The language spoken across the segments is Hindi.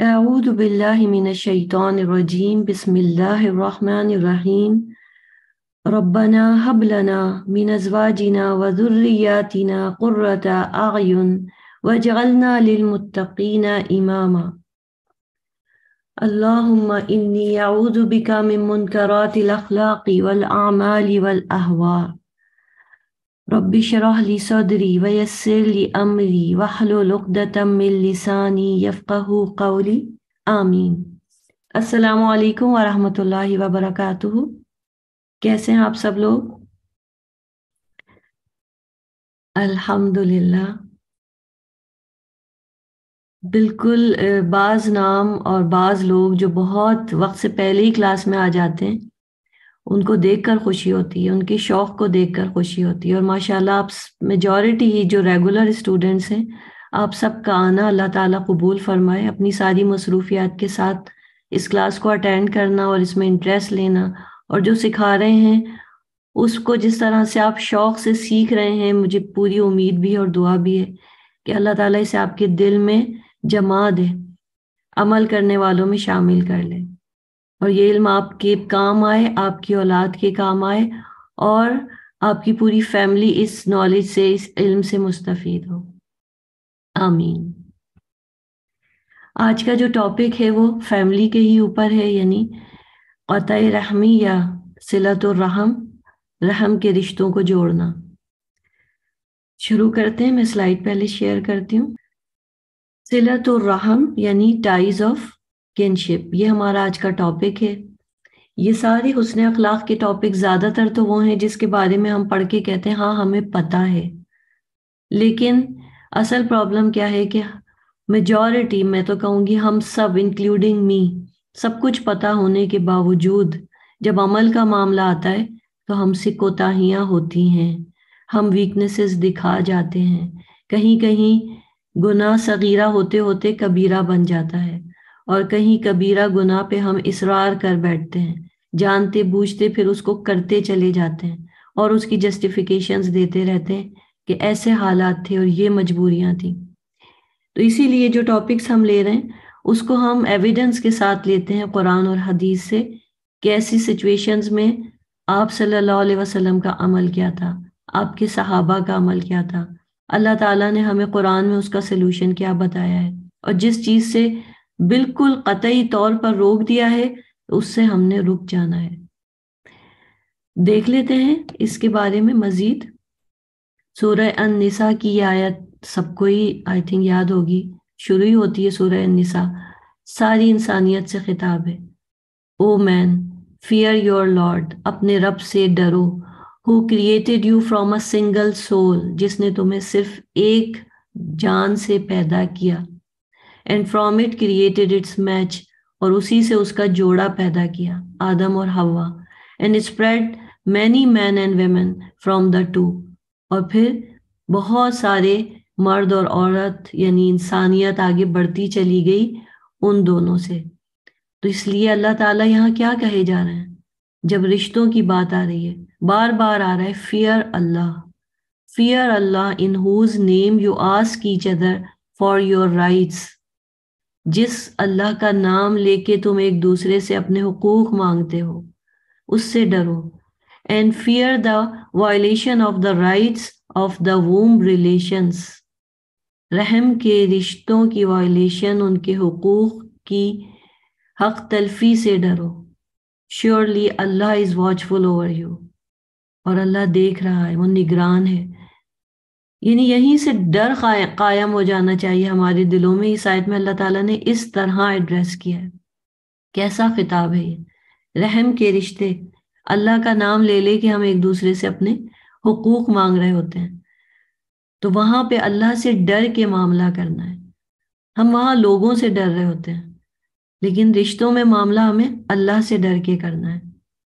أعوذ بالله من الشيطان الرجيم بسم الله الرحمن الرحيم ربنا هب لنا من أزواجنا وذرياتنا قرة أعين واجعلنا للمتقين إماما اللهم إني أعوذ بك من منكرات الأخلاق والأعمال والأهواء رب شرح لي صدري ويسر لي أمري واحلل عقدة من لساني يفقه قولي आमीन अस्सलाम वालेकुम वरहमतुल्लाहि वबरकातुहु कैसे हैं आप सब लोग अल्हम्दुलिल्लाह बिल्कुल बाज़ नाम और बाज़ लोग जो बहुत वक्त से पहले ही क्लास में आ जाते हैं उनको देखकर खुशी होती है उनके शौक़ को देखकर खुशी होती है और माशाल्लाह आप मेजॉरिटी ही जो रेगुलर स्टूडेंट्स हैं आप सबका आना अल्लाह ताला कबूल फरमाए अपनी सारी मसरूफियात के साथ इस क्लास को अटेंड करना और इसमें इंटरेस्ट लेना और जो सिखा रहे हैं उसको जिस तरह से आप शौक़ से सीख रहे हैं मुझे पूरी उम्मीद भी है और दुआ भी है कि अल्लाह ताला इसे आपके दिल में जमा दे अमल करने वालों में शामिल कर लें और ये इल्म आपके काम आए आपकी औलाद के काम आए और आपकी पूरी फैमिली इस नॉलेज से इस इल्म से मुस्तफ़ हो आमीन आज का जो टॉपिक है वो फैमिली के ही ऊपर है यानी अत रहमी या सिलत और रहम रहम के रिश्तों को जोड़ना शुरू करते हैं मैं स्लाइड पहले शेयर करती हूँ सिलत और रहम यानी टाइज ऑफ किनशिप ये हमारा आज का टॉपिक है ये सारे हुसन अखलाक के टॉपिक ज़्यादातर तो वो हैं जिसके बारे में हम पढ़ के कहते हैं हाँ हमें पता है लेकिन असल प्रॉब्लम क्या है कि मेजॉरिटी मैं तो कहूँगी हम सब इंक्लूडिंग मी सब कुछ पता होने के बावजूद जब अमल का मामला आता है तो हमसे कोताहियाँ होती हैं हम वीकनेसेस दिखा जाते हैं कहीं कहीं गुना सगीरा होते होते कबीरा बन जाता है और कहीं कबीरा गुनाह पे हम इसरार कर बैठते हैं जानते बूझते फिर उसको करते चले जाते हैं और उसकी जस्टिफिकेशन देते रहते हैं कि ऐसे हालात थे और ये मजबूरियां थी तो इसीलिए जो टॉपिक्स हम ले रहे हैं उसको हम एविडेंस के साथ लेते हैं कुरान और हदीस से कि ऐसी सिचुएशंस में आप सल्लल्लाहु अलैहि वसल्लम का अमल क्या था आपके सहाबा का अमल क्या था अल्लाह ताला ने हमें कुरान में उसका सलूशन क्या बताया है और जिस चीज़ से बिल्कुल कतई तौर पर रोक दिया है तो उससे हमने रुक जाना है देख लेते हैं इसके बारे में मजीद सूर्य अननिसा की आयत सबको ही आई थिंक याद होगी शुरू ही होती है सूर्य अननिसा सारी इंसानियत से खिताब है O man fear your lord अपने रब से डरो who created you from a single soul जिसने तुम्हें सिर्फ एक जान से पैदा किया and from it created its mate और उसी से उसका जोड़ा पैदा किया आदम और हवा and spread many men and women from the two और फिर बहुत सारे मर्द और औरत यानी इंसानियत आगे बढ़ती चली गई उन दोनों से तो इसलिए अल्लाह ताला यहाँ क्या कहे जा रहे हैं जब रिश्तों की बात आ रही है बार बार आ रहा है fear Allah fear Allah in whose name you ask each other for your rights जिस अल्लाह का नाम लेके तुम एक दूसरे से अपने हकूक मांगते हो उससे डरो and fear the violation of the rights of the womb relations रहम के रिश्तों की वायलेशन उनके हकूक की हक तलफी से डरो surely Allah is watchful over you और अल्लाह देख रहा है वो निगरान है यानी यहीं से डर कायम हो जाना चाहिए हमारे दिलों में इस आयत में अल्लाह ताला ने इस तरह एड्रेस किया है कैसा खिताब है ये रहम के रिश्ते अल्लाह का नाम ले ले के हम एक दूसरे से अपने हकूक मांग रहे होते हैं तो वहां पे अल्लाह से डर के मामला करना है हम वहां लोगों से डर रहे होते हैं लेकिन रिश्तों में मामला हमें अल्लाह से डर के करना है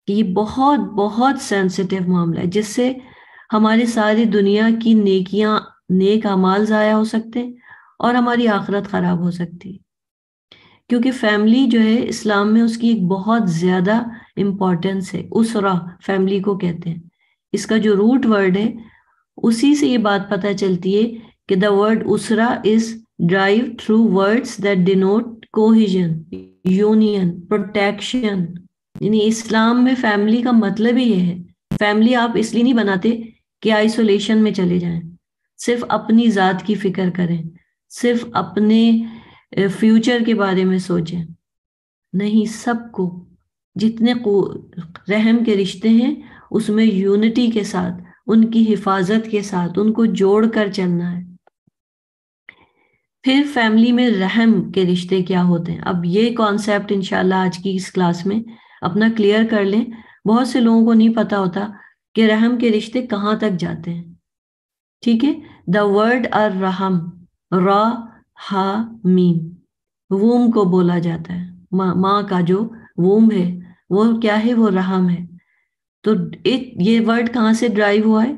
कि ये बहुत बहुत सेंसिटिव मामला है जिससे हमारी सारी दुनिया की नेकियां नेक अमाल ज़ाया हो सकते हैं और हमारी आखरत ख़राब हो सकती क्योंकि फैमिली जो है इस्लाम में उसकी एक बहुत ज़्यादा इम्पोर्टेंस है उसरा फैमिली को कहते हैं इसका जो रूट वर्ड है उसी से ये बात पता चलती है कि द वर्ड उसरा is derived through words that denote cohesion union protection यानी इस्लाम में फैमिली का मतलब ही है फैमिली आप इसलिए नहीं बनाते कि आइसोलेशन में चले जाएं सिर्फ अपनी जात की फिक्र करें सिर्फ अपने फ्यूचर के बारे में सोचें नहीं सबको जितने को रहम के रिश्ते हैं उसमें यूनिटी के साथ उनकी हिफाजत के साथ उनको जोड़ कर चलना है फिर फैमिली में रहम के रिश्ते क्या होते हैं अब ये कॉन्सेप्ट इंशाल्लाह आज की इस क्लास में अपना क्लियर कर लें बहुत से लोगों को नहीं पता होता कि रहम के रिश्ते कहाँ तक जाते हैं ठीक है द वर्ड आर रहम रा हा मीम वोम को बोला जाता है माँ माँ का जो वोम है वो क्या है वो रहम है तो इत, ये वर्ड कहाँ से ड्राइव हुआ है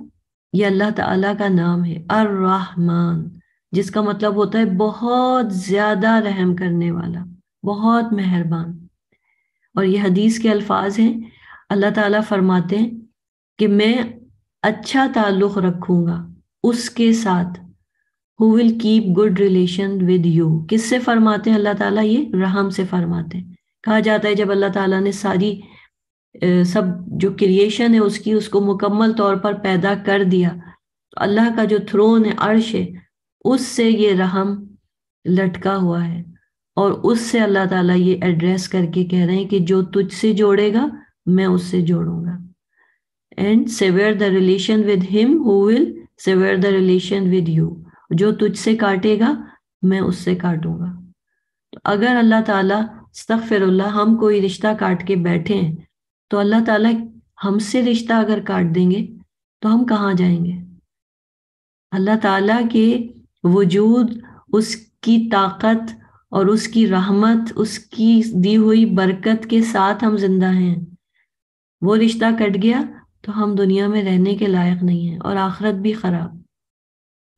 ये अल्लाह ताला का नाम है अर रहमान जिसका मतलब होता है बहुत ज्यादा रहम करने वाला बहुत मेहरबान और ये हदीस के अल्फाज हैं अल्लाह ताला फरमाते हैं कि मैं अच्छा ताल्लुक रखूंगा उसके साथ who will keep good relation with you किससे फरमाते हैं अल्लाह ताला ये रहम से फरमाते हैं कहा जाता है जब अल्लाह ताला ने सारी सब जो क्रिएशन है उसकी उसको मुकम्मल तौर पर पैदा कर दिया तो अल्लाह का जो थ्रोन है अर्श है उससे ये रहम लटका हुआ है और उससे अल्लाह ताला ये एड्रेस करके कह रहे हैं कि जो तुझसे जोड़ेगा मैं उससे जोड़ूंगा and sever the relation with him who will sever the relation with you जो तुझसे काटेगा मैं उससे काटूंगा तो अगर अल्लाह ताला फिर हम कोई रिश्ता काट के बैठे हैं तो अल्लाह ताला हमसे रिश्ता अगर काट देंगे तो हम कहाँ जाएंगे अल्लाह ताला के वजूद उसकी ताकत और उसकी रहमत उसकी दी हुई बरकत के साथ हम जिंदा हैं वो रिश्ता कट गया तो हम दुनिया में रहने के लायक नहीं हैं और आखरत भी ख़राब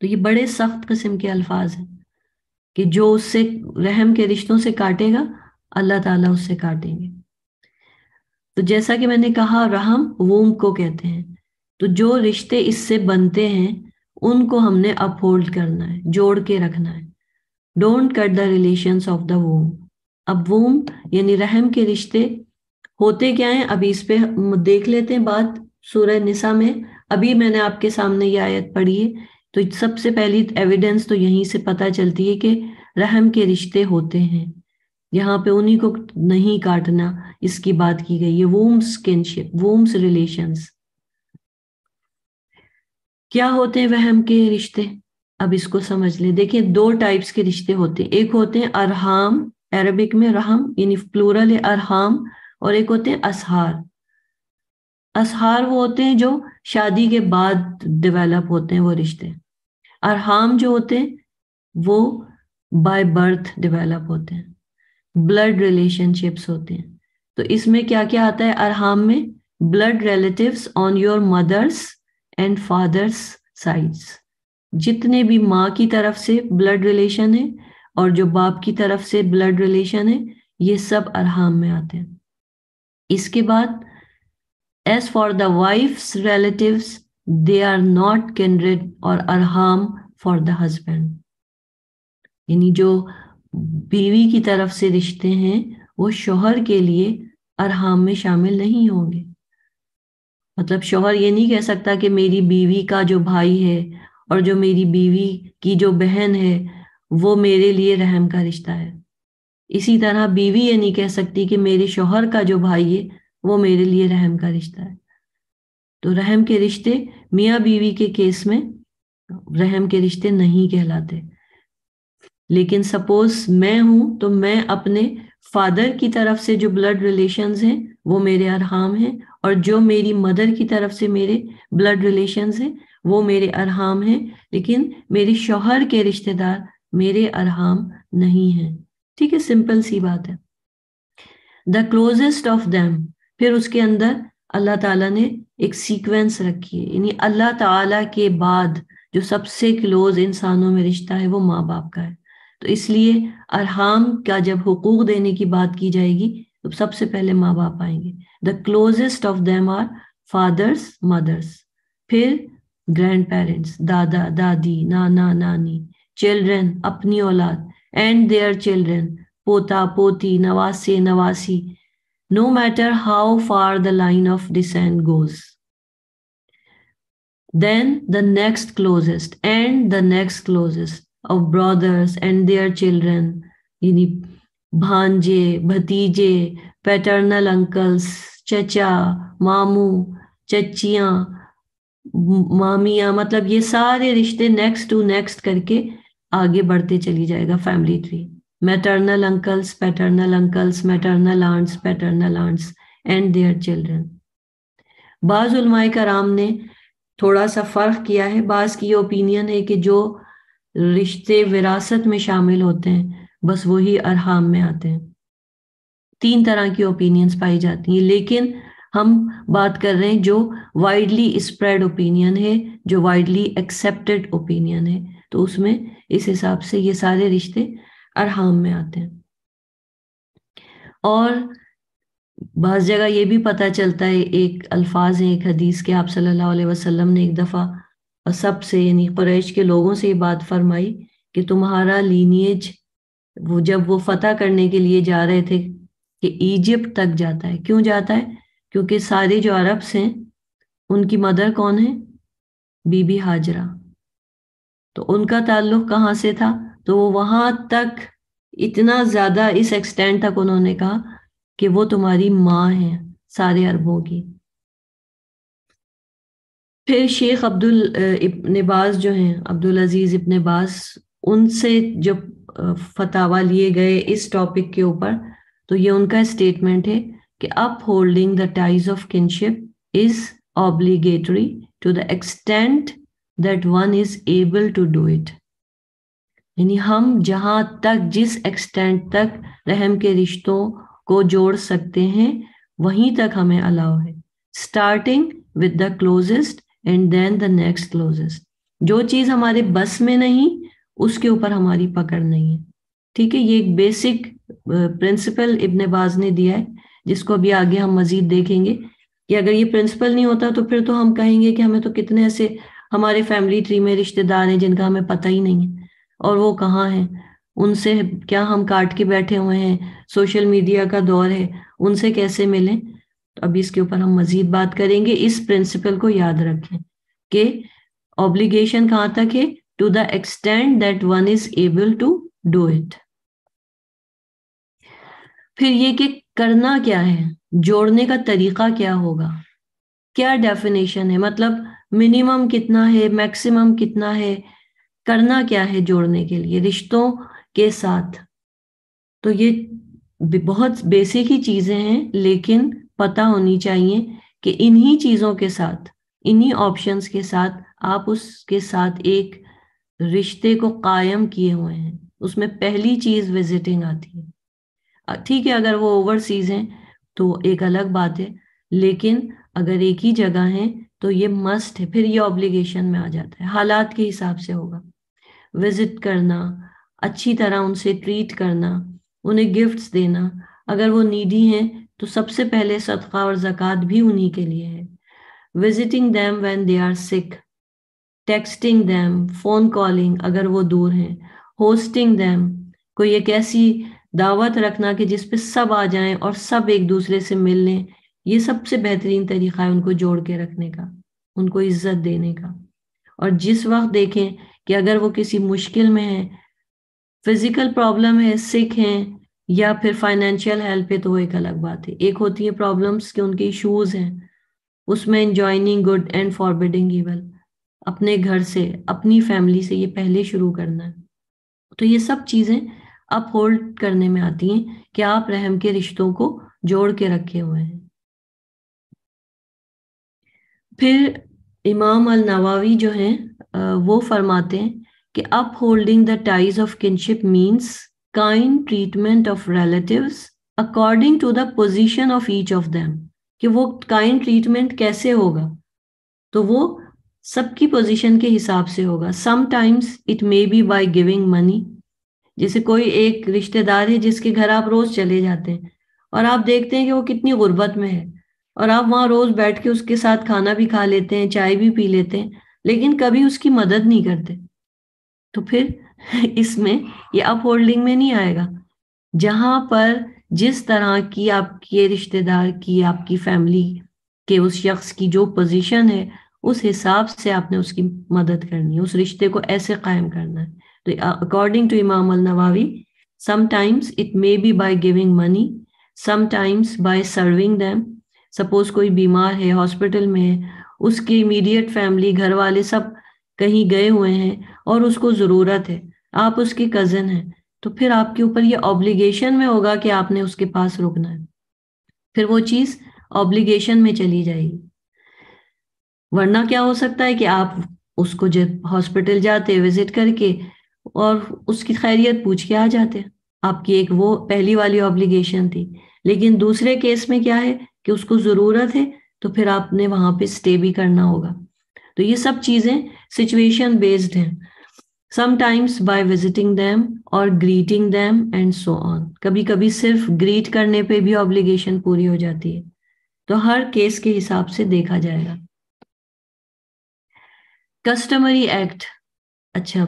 तो ये बड़े सख्त किस्म के अल्फाज हैं कि जो उससे रहम के रिश्तों से काटेगा अल्लाह ताला उससे काटेंगे तो जैसा कि मैंने कहा रहम वोम को कहते हैं तो जो रिश्ते इससे बनते हैं उनको हमने अपहोल्ड करना है जोड़ के रखना है don't cut the relation of the womb अब वोम यानी रहम के रिश्ते होते क्या हैं अभी इस पे देख लेते हैं बात सूरह निसा में अभी मैंने आपके सामने ये आयत पढ़ी है तो सबसे पहली एविडेंस तो यहीं से पता चलती है कि रहम के रिश्ते होते हैं यहाँ पे उन्हीं को नहीं काटना इसकी बात की गई है वोम्स किनशिप वोम्स रिलेशन क्या होते हैं वहम के रिश्ते अब इसको समझ ले देखिए दो टाइप्स के रिश्ते होते हैं एक होते हैं अरहाम अरबिक में रहम यानी प्लूरल है अरहाम और एक होते हैं असहार असहार वो होते हैं जो शादी के बाद डेवलप होते हैं वो रिश्ते अरहाम जो होते हैं वो बाय बर्थ डेवलप होते हैं ब्लड रिलेशनशिप्स होते हैं तो इसमें क्या क्या आता है अरहाम में blood relatives on your mother's and father's sides जितने भी माँ की तरफ से ब्लड रिलेशन है और जो बाप की तरफ से ब्लड रिलेशन है ये सब अरहाम में आते हैं इसके बाद As for the wife's relatives, they are not kindred or arham for the husband. यानी जो बीवी की तरफ से रिश्ते हैं वो शोहर के लिए अरहाम में शामिल नहीं होंगे मतलब शोहर ये नहीं कह सकता कि मेरी बीवी का जो भाई है और जो मेरी बीवी की जो बहन है वो मेरे लिए रहम का रिश्ता है इसी तरह बीवी ये नहीं कह सकती कि मेरे शोहर का जो भाई है वो मेरे लिए रहम का रिश्ता है तो रहम के रिश्ते मियाँ बीवी के केस में रहम के रिश्ते नहीं कहलाते लेकिन सपोज मैं हूं तो मैं अपने फादर की तरफ से जो ब्लड रिलेशन हैं वो मेरे अरहाम हैं और जो मेरी मदर की तरफ से मेरे ब्लड रिलेशन हैं वो मेरे अरहाम हैं लेकिन मेरे शोहर के रिश्तेदार मेरे अरहाम नहीं हैं ठीक है सिंपल सी बात है द क्लोजेस्ट ऑफ देम फिर उसके अंदर अल्लाह ताला ने एक सीक्वेंस रखी है यानी अल्लाह ताला के बाद जो सबसे क्लोज इंसानों में रिश्ता है वो माँ बाप का है तो इसलिए अरहाम का जब हकूक देने की बात की जाएगी तो सबसे पहले माँ बाप आएंगे the closest of them are fathers mothers फिर ग्रैंड पेरेंट्स दादा दादी नाना नानी चिल्ड्रेन अपनी औलाद एंड देयर चिल्ड्रेन पोता पोती नवासे नवासी no matter how far the line of descent goes. Then the next closest and the next closest of brothers and their children, yani bhanje, bhatije, paternal uncles, chacha, mamu, chachiyan, mamiya, matlab ye sare rishte next to next karke aage badhte chali jayega family tree. maternal uncles, paternal uncles, maternal aunts, paternal aunts, and their children. बाज उलमाए कराम ने थोड़ा सा फ़र्क किया है बाज की ओपिनियन है कि जो रिश्ते विरासत में शामिल होते हैं बस वही अरहाम में आते हैं तीन तरह की ओपिनियंस पाई जाती हैं लेकिन हम बात कर रहे हैं जो वाइडली स्प्रेड ओपिनियन है जो वाइडली एक्सेप्टेड ओपिनियन है तो उसमें इस हिसाब से ये सारे रिश्ते अरहाम में आते हैं और बस जगह ये भी पता चलता है एक अल्फाज है एक हदीस के आप सल्लल्लाहु अलैहि वसल्लम ने एक दफ़ा और सब से यानी क्रैश के लोगों से ये बात फरमाई कि तुम्हारा लीनिएज वो जब वो फतह करने के लिए जा रहे थे कि इजिप्ट तक जाता है क्यों जाता है क्योंकि सारे जो अरब्स हैं उनकी मदर कौन है बीबी हाजरा तो उनका ताल्लुक कहाँ से था तो वहां तक इतना ज्यादा इस एक्सटेंड तक उन्होंने कहा कि वो तुम्हारी माँ है सारे अरबों की फिर शेख अब्दुल इब्न जो हैं अब्दुल अजीज इब्न उनसे जब फतावा लिए गए इस टॉपिक के ऊपर तो ये उनका स्टेटमेंट है कि upholding the ties of kinship is obligatory to the extent that one is able to do it यानी हम जहां तक जिस एक्सटेंट तक रहम के रिश्तों को जोड़ सकते हैं वहीं तक हमें अलाउ है starting with the closest and then the next closest जो चीज़ हमारे बस में नहीं उसके ऊपर हमारी पकड़ नहीं है ठीक है ये एक बेसिक प्रिंसिपल बाज ने दिया है जिसको अभी आगे हम मजीद देखेंगे कि अगर ये प्रिंसिपल नहीं होता तो फिर तो हम कहेंगे कि हमें तो कितने ऐसे हमारे फैमिली ट्री में रिश्तेदार हैं जिनका हमें पता ही नहीं है और वो कहाँ हैं उनसे क्या हम काट के बैठे हुए हैं सोशल मीडिया का दौर है उनसे कैसे मिलें तो अभी इसके ऊपर हम मजीद बात करेंगे इस प्रिंसिपल को याद रखें कि ऑब्लिगेशन कहाँ तक है to the extent that one is able to do it फिर ये कि करना क्या है जोड़ने का तरीका क्या होगा क्या डेफिनेशन है मतलब मिनिमम कितना है मैक्सिमम कितना है करना क्या है जोड़ने के लिए रिश्तों के साथ तो ये बहुत बेसिक ही चीजें हैं लेकिन पता होनी चाहिए कि इन्हीं चीजों के साथ इन्हीं ऑप्शंस के साथ आप उसके साथ एक रिश्ते को कायम किए हुए हैं उसमें पहली चीज विजिटिंग आती है ठीक है अगर वो ओवरसीज हैं तो एक अलग बात है लेकिन अगर एक ही जगह है तो ये मस्ट है फिर ये ऑब्लिगेशन में आ जाता है हालात के हिसाब से होगा विजिट करना अच्छी तरह उनसे ट्रीट करना उन्हें गिफ्ट्स देना अगर वो नीडी हैं तो सबसे पहले सदका और जक़ात भी उन्हीं के लिए है visiting them when they are sick texting them phone calling अगर वो दूर हैं होस्टिंग दैम कोई एक ऐसी दावत रखना कि जिसपे सब आ जाएं और सब एक दूसरे से मिल लें ये सबसे बेहतरीन तरीका है उनको जोड़ के रखने का उनको इज्जत देने का और जिस वक्त देखें कि अगर वो किसी मुश्किल में है फिजिकल प्रॉब्लम है सिख हैं या फिर फाइनेंशियल हेल्प है तो वो एक अलग बात है एक होती है प्रॉब्लम्स कि उनके इशूज हैं उसमें enjoining good and forbidding evil अपने घर से अपनी फैमिली से ये पहले शुरू करना है तो ये सब चीज़ें अब होल्ड करने में आती हैं कि आप रहम के रिश्तों को जोड़ के रखे हुए हैं फिर इमाम अल नवावी जो हैं वो फरमाते हैं कि upholding the ties of kinship means kind treatment of relative according to the position of each of them कि वो काइंड ट्रीटमेंट कैसे होगा तो वो सबकी पोजिशन के हिसाब से होगा sometimes it may be by giving money जैसे कोई एक रिश्तेदार है जिसके घर आप रोज चले जाते हैं और आप देखते हैं कि वो कितनी गुर्बत में है और आप वहाँ रोज बैठ के उसके साथ खाना भी खा लेते हैं चाय भी पी लेते हैं लेकिन कभी उसकी मदद नहीं करते तो फिर इसमें ये अप होल्डिंग में नहीं आएगा जहां पर जिस तरह की आपके रिश्तेदार की आपकी फैमिली के उस शख्स की जो पोजीशन है उस हिसाब से आपने उसकी मदद करनी है उस रिश्ते को ऐसे कायम करना है तो according to Imam al Nawawi sometimes it may be by giving money sometimes by serving them suppose कोई बीमार है हॉस्पिटल में है उसकी इमीडिएट फैमिली घर वाले सब कहीं गए हुए हैं और उसको ज़रूरत है आप उसके कज़न हैं तो फिर आपके ऊपर ये ऑब्लिगेशन में होगा कि आपने उसके पास रुकना है फिर वो चीज़ ऑब्लिगेशन में चली जाएगी वरना क्या हो सकता है कि आप उसको जब हॉस्पिटल जाते विजिट करके और उसकी खैरियत पूछ के आ जाते आपकी एक वो पहली वाली ऑब्लिगेशन थी लेकिन दूसरे केस में क्या है कि उसको ज़रूरत है तो फिर आपने वहां पे स्टे भी करना होगा तो ये सब चीजें सिचुएशन बेस्ड हैं समटाइम्स बाय विजिटिंग दैम और greeting them and so on कभी कभी सिर्फ ग्रीट करने पे भी ऑब्लिगेशन पूरी हो जाती है तो हर केस के हिसाब से देखा जाएगा कस्टमरी एक्ट अच्छा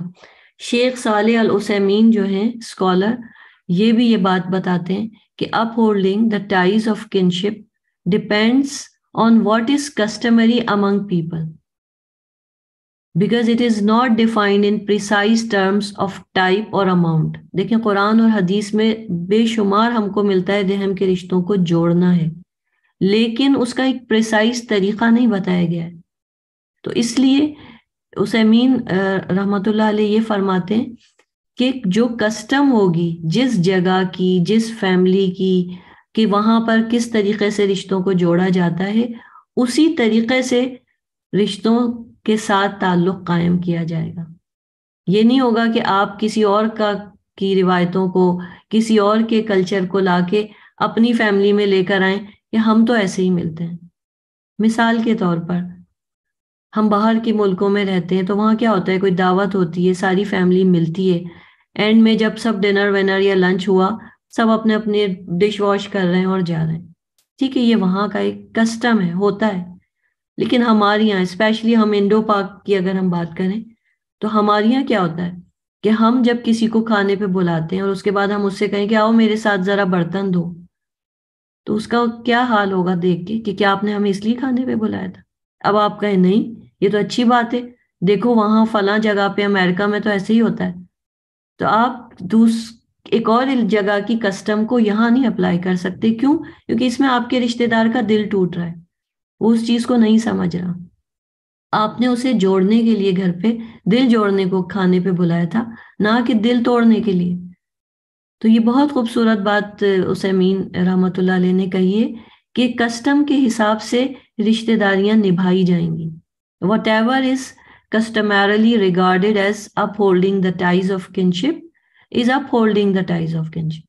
शेख साले अल उसेमीन जो हैं स्कॉलर ये भी ये बात बताते हैं कि upholding the ties of kinship depends on what is customary among people because it is not defined in precise terms of type or amount देखें कुरान और हदीस में बेशुमार हमको मिलता है रहम के रिश्तों को जोड़ना है लेकिन उसका एक प्रिसाइज तरीका नहीं बताया गया है तो इसलिए उसमीन रहमतुल्लाह अलैह ये फरमाते हैं कि जो कस्टम होगी जिस जगह की जिस फैमिली की कि वहां पर किस तरीके से रिश्तों को जोड़ा जाता है उसी तरीके से रिश्तों के साथ ताल्लुक कायम किया जाएगा ये नहीं होगा कि आप किसी और का की रिवायतों को किसी और के कल्चर को लाके अपनी फैमिली में लेकर आए कि हम तो ऐसे ही मिलते हैं मिसाल के तौर पर हम बाहर के मुल्कों में रहते हैं तो वहां क्या होता है कोई दावत होती है सारी फैमिली मिलती है एंड में जब सब डिनर विनर या लंच हुआ सब अपने अपने डिश वॉश कर रहे हैं और जा रहे हैं ठीक है ये वहाँ का एक कस्टम है होता है लेकिन हमारे यहाँ स्पेशली हम इंडो पाक की अगर हम बात करें तो हमारे यहाँ क्या होता है कि हम जब किसी को खाने पे बुलाते हैं और उसके बाद हम उससे कहें कि आओ मेरे साथ ज़रा बर्तन दो तो उसका क्या हाल होगा देख के कि क्या आपने हमें इसलिए खाने पे बुलाया था अब आप कहें नहीं ये तो अच्छी बात है देखो वहां फला जगह पे अमेरिका में तो ऐसे ही होता है तो आप दूस एक और जगह की कस्टम को यहाँ नहीं अप्लाई कर सकते क्यों क्योंकि इसमें आपके रिश्तेदार का दिल टूट रहा है वो उस चीज को नहीं समझ रहा आपने उसे जोड़ने के लिए घर पे दिल जोड़ने को खाने पे बुलाया था ना कि दिल तोड़ने के लिए तो ये बहुत खूबसूरत बात अमीन रहमतुल्ला ने कही है कि कस्टम के हिसाब से रिश्तेदारियां निभाई जाएंगी whatever is customarily regarded as upholding the ties of kinship is upholding the ties of kinship.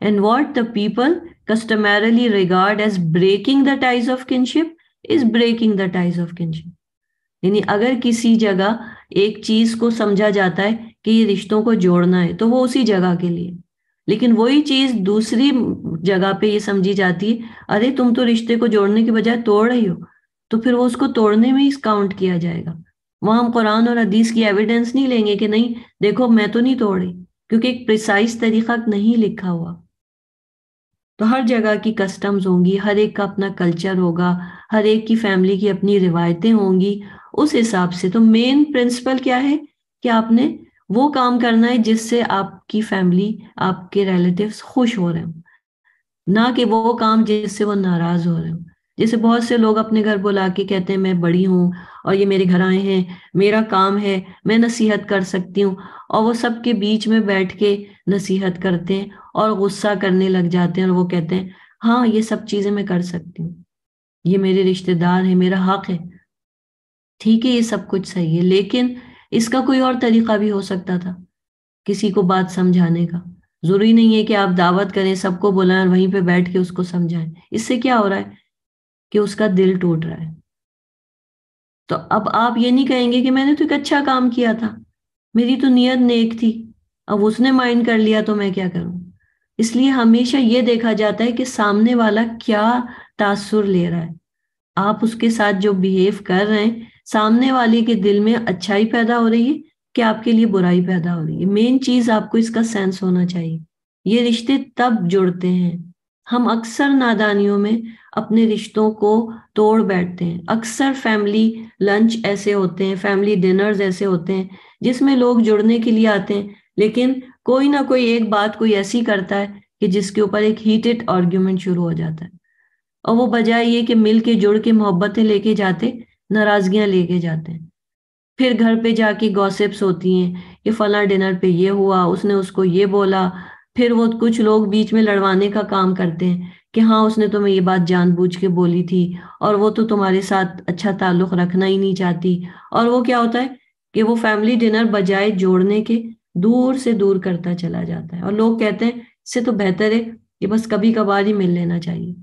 And what the people customarily regard as breaking the ties of kinship is breaking the ties of kinship. यानी अगर किसी जगह एक चीज को समझा जाता है कि ये रिश्तों को जोड़ना है तो वो उसी जगह के लिए लेकिन वही चीज दूसरी जगह पे ये समझी जाती है अरे तुम तो रिश्ते को जोड़ने के बजाय तोड़ रही हो तो फिर वो उसको तोड़ने में ही काउंट किया जाएगा वहां हम कुरान और हदीस की एविडेंस नहीं लेंगे कि नहीं देखो मैं तो नहीं तोड़ रही क्योंकि एक प्रिसाइज तरीका नहीं लिखा हुआ तो हर जगह की कस्टम्स होंगी हर एक का अपना कल्चर होगा हर एक की फैमिली की अपनी रिवायतें होंगी उस हिसाब से तो मेन प्रिंसिपल क्या है कि आपने वो काम करना है जिससे आपकी फैमिली आपके रिलेटिव्स खुश हो रहे हो ना कि वो काम जिससे वो नाराज हो रहे हो जैसे बहुत से लोग अपने घर बुला के कहते हैं मैं बड़ी हूँ और ये मेरे घर आए हैं मेरा काम है मैं नसीहत कर सकती हूँ और वो सबके बीच में बैठ के नसीहत करते हैं और गुस्सा करने लग जाते हैं और वो कहते हैं हाँ ये सब चीज़ें मैं कर सकती हूँ ये मेरे रिश्तेदार है मेरा हक है ठीक है ये सब कुछ सही है लेकिन इसका कोई और तरीका भी हो सकता था किसी को बात समझाने का जरूरी नहीं है कि आप दावत करें सबको बुलाएं और वहीं पे बैठ के उसको समझाएं इससे क्या हो रहा है कि उसका दिल टूट रहा है तो अब आप ये नहीं कहेंगे कि मैंने तो एक अच्छा काम किया था मेरी तो नियत नेक थी अब उसने माइंड कर लिया तो मैं क्या करूं इसलिए हमेशा ये देखा जाता है कि सामने वाला क्या तासुर ले रहा है आप उसके साथ जो बिहेव कर रहे हैं सामने वाले के दिल में अच्छाई पैदा हो रही है कि आपके लिए बुराई पैदा हो रही है मेन चीज आपको इसका सेंस होना चाहिए ये रिश्ते तब जुड़ते हैं हम अक्सर नादानियों में अपने रिश्तों को तोड़ बैठते हैं अक्सर फैमिली लंच ऐसे होते हैं फैमिली डिनर्स ऐसे होते हैं जिसमें लोग जुड़ने के लिए आते हैं लेकिन कोई ना कोई एक बात कोई ऐसी करता है कि जिसके ऊपर एक हीटेड आर्ग्यूमेंट शुरू हो जाता है और वो बजाय ये कि मिल के जुड़ के मोहब्बतें लेके जाते नाराजगियां लेके जाते हैं फिर घर पे जाके गॉसिप्स होती हैं कि फला डिनर पे ये हुआ उसने उसको ये बोला फिर वो कुछ लोग बीच में लड़वाने का काम करते हैं कि हाँ उसने तुम्हें ये बात जानबूझ के बोली थी और वो तो तुम्हारे साथ अच्छा ताल्लुक रखना ही नहीं चाहती और वो क्या होता है कि वो फैमिली डिनर बजाय जोड़ने के दूर से दूर करता चला जाता है और लोग कहते हैं इससे तो बेहतर है कि बस कभी कभार ही मिल लेना चाहिए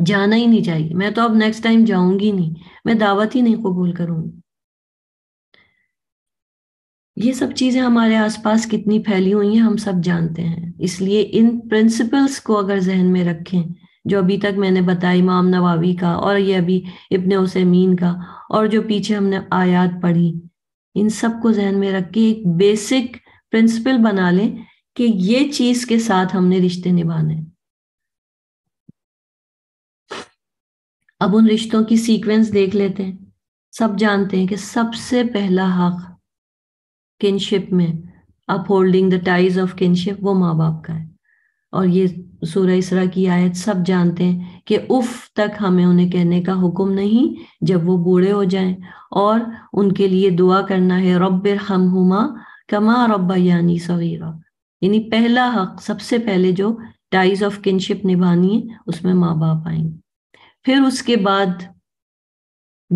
जाना ही नहीं चाहिए मैं तो अब नेक्स्ट टाइम जाऊंगी नहीं मैं दावत ही नहीं कबूल करूंगी ये सब चीज़ें हमारे आसपास कितनी फैली हुई हैं हम सब जानते हैं इसलिए इन प्रिंसिपल्स को अगर जहन में रखें जो अभी तक मैंने बताया इमाम नवावी का और ये अभी इबन उसमीन का और जो पीछे हमने आयात पढ़ी इन सब को जहन में रख के एक बेसिक प्रिंसिपल बना लें कि ये चीज़ के साथ हमने रिश्ते निभाने अब उन रिश्तों की सीक्वेंस देख लेते हैं सब जानते हैं कि सबसे पहला हक किनशिप में upholding the ties of kinship वो माँ बाप का है और ये सूर्य इसरा की आयत सब जानते हैं कि उफ तक हमें उन्हें कहने का हुक्म नहीं जब वो बूढ़े हो जाएं और उनके लिए दुआ करना है रब हम हुमा कमा रब्बा यानी सवीरा यानी पहला हक सबसे पहले जो टाइज ऑफ किनशिप निभानी है उसमें माँ बाप आएंगे फिर उसके बाद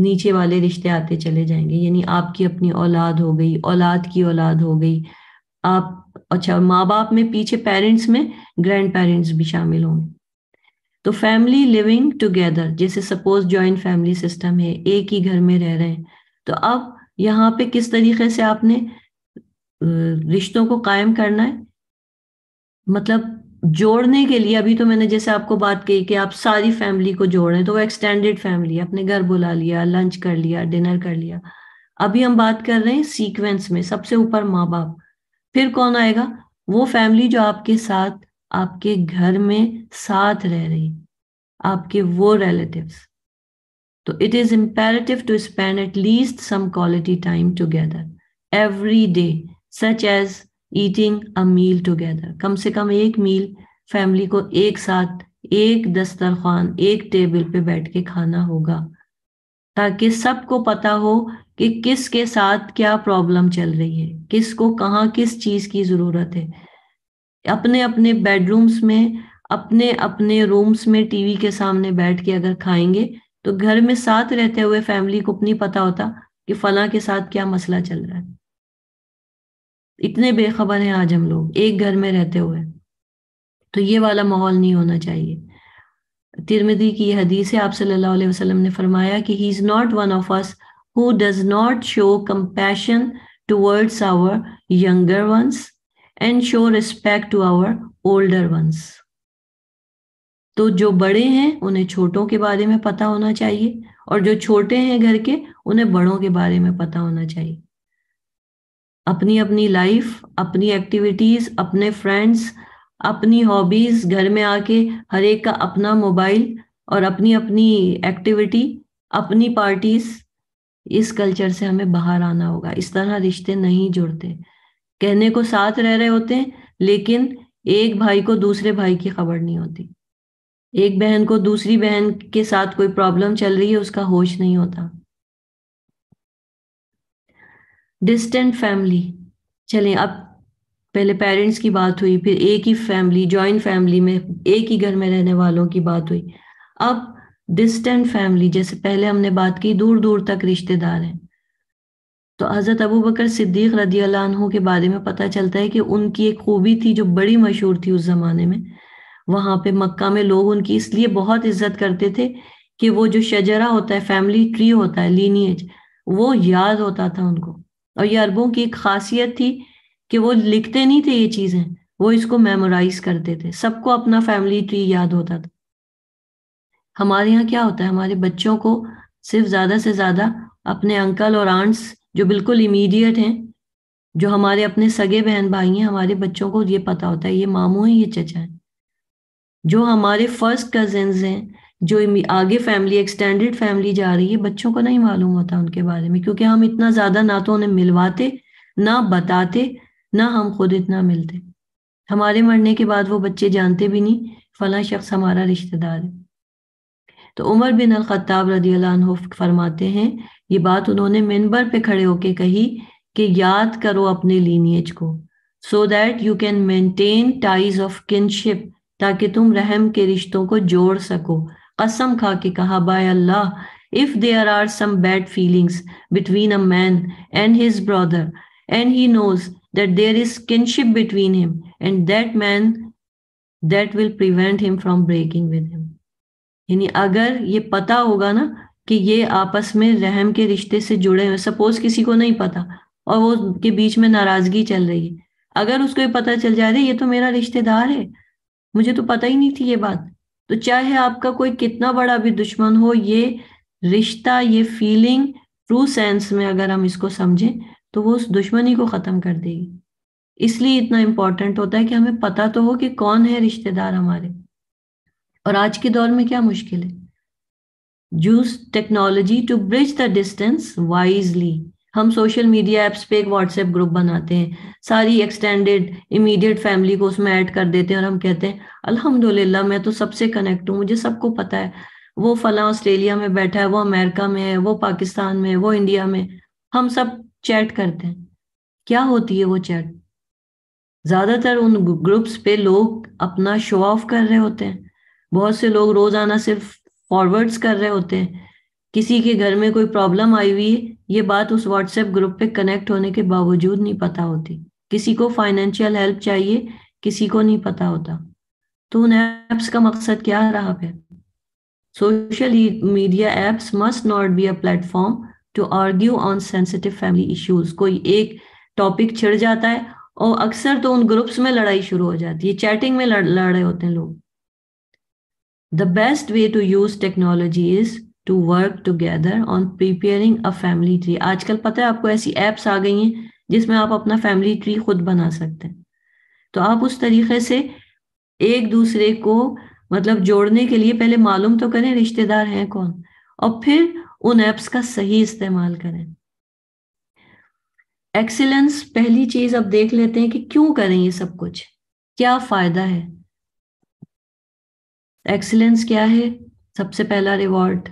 नीचे वाले रिश्ते आते चले जाएंगे यानी आपकी अपनी औलाद हो गई औलाद की औलाद हो गई आप अच्छा माँ बाप में पीछे पेरेंट्स में ग्रैंड पेरेंट्स भी शामिल होंगे तो फैमिली लिविंग टुगेदर जैसे सपोज जॉइंट फैमिली सिस्टम है एक ही घर में रह रहे हैं तो अब यहाँ पे किस तरीके से आपने रिश्तों को कायम करना है मतलब जोड़ने के लिए अभी तो मैंने जैसे आपको बात कही कि आप सारी फैमिली को जोड़ हैं तो वो एक्सटेंडेड फैमिली अपने घर बुला लिया लंच कर लिया डिनर कर लिया अभी हम बात कर रहे हैं सीक्वेंस में सबसे ऊपर माँ बाप फिर कौन आएगा वो फैमिली जो आपके साथ आपके घर में साथ रह रही आपके वो रिलेटिव्स तो it is imperative to spend at least some quality time together every day such as eating a meal together कम से कम एक मील फैमिली को एक साथ एक दस्तरखान एक टेबल पे बैठ के खाना होगा ताकि सबको पता हो कि किसके साथ क्या प्रॉब्लम चल रही है किसको कहाँ किस चीज़ की ज़रूरत है अपने अपने बेडरूम्स में अपने अपने रूम्स में टीवी के सामने बैठ के अगर खाएंगे तो घर में साथ रहते हुए फैमिली को नहीं पता होता कि फला के साथ क्या मसला चल रहा है इतने बेखबर हैं आज हम लोग एक घर में रहते हुए तो ये वाला माहौल नहीं होना चाहिए तिरमिदी की हदीस है आप सल्लल्लाहु अलैहि वसल्लम ने फरमाया कि he is not one of us who does not show compassion towards our younger ones and show respect to our older ones तो जो बड़े हैं उन्हें छोटों के बारे में पता होना चाहिए और जो छोटे हैं घर के उन्हें बड़ों के बारे में पता होना चाहिए अपनी अपनी लाइफ अपनी एक्टिविटीज अपने फ्रेंड्स अपनी हॉबीज घर में आके हर एक का अपना मोबाइल और अपनी अपनी एक्टिविटी अपनी पार्टीज इस कल्चर से हमें बाहर आना होगा इस तरह रिश्ते नहीं जुड़ते कहने को साथ रह रहे होते हैं लेकिन एक भाई को दूसरे भाई की खबर नहीं होती एक बहन को दूसरी बहन के साथ कोई प्रॉब्लम चल रही है उसका होश नहीं होता डिस्टेंट फैमिली चलें अब पहले पेरेंट्स की बात हुई फिर एक ही फैमिली जॉइंट फैमिली में एक ही घर में रहने वालों की बात हुई अब डिस्टेंट फैमिली जैसे पहले हमने बात की दूर दूर तक रिश्तेदार हैं तो हज़रत अबू बकर सिद्दीक रदी अल्लाह के बारे में पता चलता है कि उनकी एक खूबी थी जो बड़ी मशहूर थी उस ज़माने में वहां पे मक्का में लोग उनकी इसलिए बहुत इज्जत करते थे कि वो जो शजरा होता है फैमिली ट्री होता है लीनिएज वो याद होता था उनको और ये अरबों की एक खासियत थी कि वो लिखते नहीं थे ये चीजें वो इसको मेमोराइज करते थे सबको अपना फैमिली ट्री याद होता था हमारे यहाँ क्या होता है हमारे बच्चों को सिर्फ ज्यादा से ज्यादा अपने अंकल और आंट्स जो बिल्कुल इमीडिएट हैं जो हमारे अपने सगे बहन भाई हैं हमारे बच्चों को ये पता होता है ये मामू है ये चचा है जो हमारे फर्स्ट कजिन्स हैं जो आगे फैमिली एक्सटेंडेड फैमिली जा रही है बच्चों को नहीं मालूम होता उनके बारे में क्योंकि हम इतना ज्यादा ना तो उन्हें मिलवाते ना बताते ना हम खुद इतना मिलते हमारे मरने के बाद वो बच्चे जानते भी नहीं फला शख्स हमारा रिश्तेदार है तो उमर बिन अलखताब रदी फरमाते हैं ये बात उन्होंने मिनबर पे खड़े होके कही कि याद करो अपने लीनियज को so that you can maintain ties of kinship ताकि तुम रहम के रिश्तों को जोड़ सको कसम खा के कहा by Allah if there are some bad feelings between a man and his brother and he knows that there is kinship between him and that man that will prevent him from breaking with him यानी अगर ये पता होगा ना कि ये आपस में रहम के रिश्ते से जुड़े हुए सपोज किसी को नहीं पता और वो के बीच में नाराजगी चल रही है अगर उसको ये पता चल जाए ये तो मेरा रिश्तेदार है मुझे तो पता ही नहीं थी ये बात तो चाहे आपका कोई कितना बड़ा भी दुश्मन हो ये रिश्ता ये फीलिंग ट्रू सेंस में अगर हम इसको समझें तो वो उस दुश्मनी को ख़त्म कर देगी इसलिए इतना इम्पोर्टेंट होता है कि हमें पता तो हो कि कौन है रिश्तेदार हमारे और आज के दौर में क्या मुश्किल है use technology to bridge the distance wisely हम सोशल मीडिया एप्स पे एक व्हाट्सएप ग्रुप बनाते हैं सारी एक्सटेंडेड इमीडिएट फैमिली को उसमें ऐड कर देते हैं और हम कहते हैं अल्हम्दुलिल्लाह मैं तो सबसे कनेक्ट हूँ मुझे सबको पता है वो फला ऑस्ट्रेलिया में बैठा है वो अमेरिका में है वो पाकिस्तान में है वो इंडिया में हम सब चैट करते हैं क्या होती है वो चैट ज्यादातर उन ग्रुप्स पे लोग अपना शो ऑफ कर रहे होते हैं बहुत से लोग रोजाना सिर्फ फॉरवर्ड्स कर रहे होते हैं किसी के घर में कोई प्रॉब्लम आई हुई है ये बात उस व्हाट्सएप ग्रुप पे कनेक्ट होने के बावजूद नहीं पता होती किसी को फाइनेंशियल हेल्प चाहिए किसी को नहीं पता होता तो उन ऐप्स का मकसद क्या रहा फिर social media apps must not be a platform to argue on sensitive family issues कोई एक टॉपिक छिड़ जाता है और अक्सर तो उन ग्रुप्स में लड़ाई शुरू हो जाती है चैटिंग में लड़ रहे होते हैं लोग the best way to use technology is to work together on preparing a family tree आजकल पता है आपको ऐसी एप्स आ गई हैं जिसमें आप अपना फैमिली ट्री खुद बना सकते हैं तो आप उस तरीके से एक दूसरे को मतलब जोड़ने के लिए पहले मालूम तो करें रिश्तेदार हैं कौन और फिर उन एप्स का सही इस्तेमाल करें एक्सीलेंस पहली चीज अब देख लेते हैं कि क्यों करें ये सब कुछ क्या फायदा है एक्सीलेंस क्या है सबसे पहला रिवॉर्ड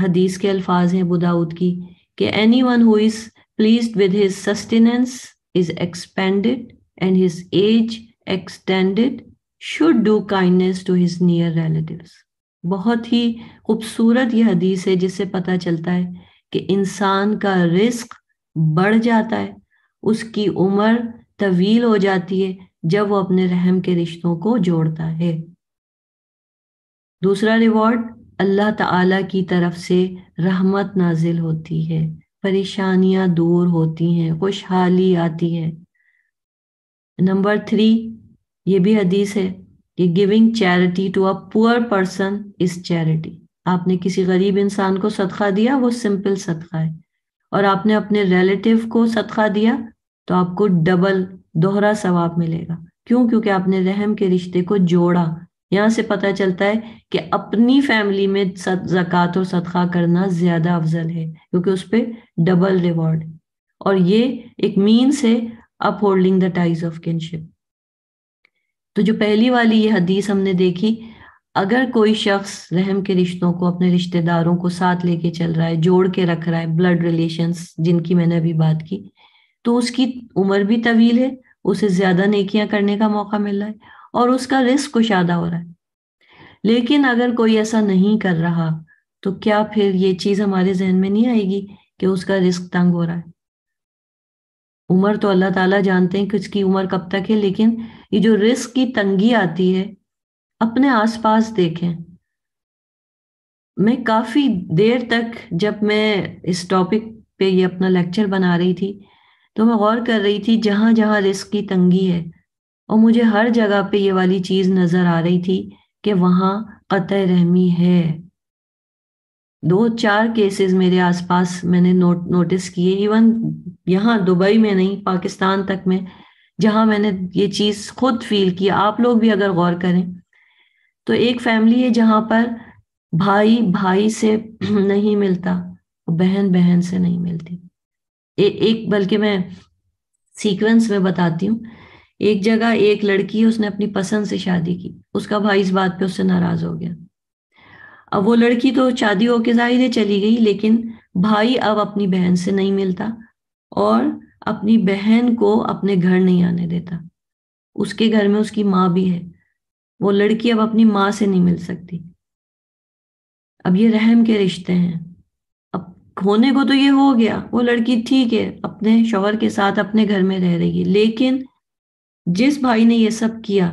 हदीस के अल्फाज हैं बुदाऊद की कि anyone who is pleased with his sustenance is expanded and his age extended should do kindness to his near relatives बहुत ही खूबसूरत यह हदीस है जिससे पता चलता है कि इंसान का रिस्क बढ़ जाता है उसकी उम्र तवील हो जाती है जब वो अपने रहम के रिश्तों को जोड़ता है दूसरा रिवॉर्ड अल्लाह ताला की तरफ से रहमत नाजिल होती है परेशानियां दूर होती हैं खुशहाली आती है नंबर थ्री ये भी हदीस है कि giving charity to a poor person is charity आपने किसी गरीब इंसान को सदका दिया वो सिंपल सदका है और आपने अपने रिलेटिव को सदका दिया तो आपको डबल दोहरा सवाब मिलेगा क्यों क्योंकि आपने रहम के रिश्ते को जोड़ा यहाँ से पता चलता है कि अपनी फैमिली में जक़ात और सदका करना ज़्यादा अफजल है क्योंकि उस पर डबल रिवॉर्ड और ये एक मीन्स है upholding the ties of kinship तो जो पहली वाली ये हदीस हमने देखी अगर कोई शख्स रहम के रिश्तों को अपने रिश्तेदारों को साथ लेके चल रहा है जोड़ के रख रहा है ब्लड रिलेशंस जिनकी मैंने अभी बात की तो उसकी उम्र भी तवील है उसे ज्यादा नेकियां करने का मौका मिल रहा है और उसका रिस्क कुशादा हो रहा है लेकिन अगर कोई ऐसा नहीं कर रहा तो क्या फिर ये चीज हमारे जहन में नहीं आएगी कि उसका रिस्क तंग हो रहा है उम्र तो अल्लाह ताला जानते हैं कि उसकी उम्र कब तक है लेकिन ये जो रिस्क की तंगी आती है अपने आसपास देखें मैं काफ़ी देर तक जब मैं इस टॉपिक पे ये अपना लेक्चर बना रही थी तो मैं गौर कर रही थी जहां जहां रिस्क की तंगी है और मुझे हर जगह पे ये वाली चीज नजर आ रही थी कि वहां कत रहमी है दो चार केसेस मेरे आसपास मैंने नोट नोटिस किए इवन यहाँ दुबई में नहीं पाकिस्तान तक में जहां मैंने ये चीज़ खुद फील की आप लोग भी अगर गौर करें तो एक फैमिली है जहां पर भाई भाई से नहीं मिलता बहन बहन से नहीं मिलती ए, एक बल्कि मैं सीक्वेंस में बताती हूँ एक जगह एक लड़की है उसने अपनी पसंद से शादी की उसका भाई इस बात पे उससे नाराज हो गया अब वो लड़की तो शादी होके जाहिर है चली गई लेकिन भाई अब अपनी बहन से नहीं मिलता और अपनी बहन को अपने घर नहीं आने देता उसके घर में उसकी माँ भी है वो लड़की अब अपनी माँ से नहीं मिल सकती अब ये रहम के रिश्ते हैं अब होने को तो ये हो गया वो लड़की ठीक है अपने शोहर के साथ अपने घर में रह रही है लेकिन जिस भाई ने ये सब किया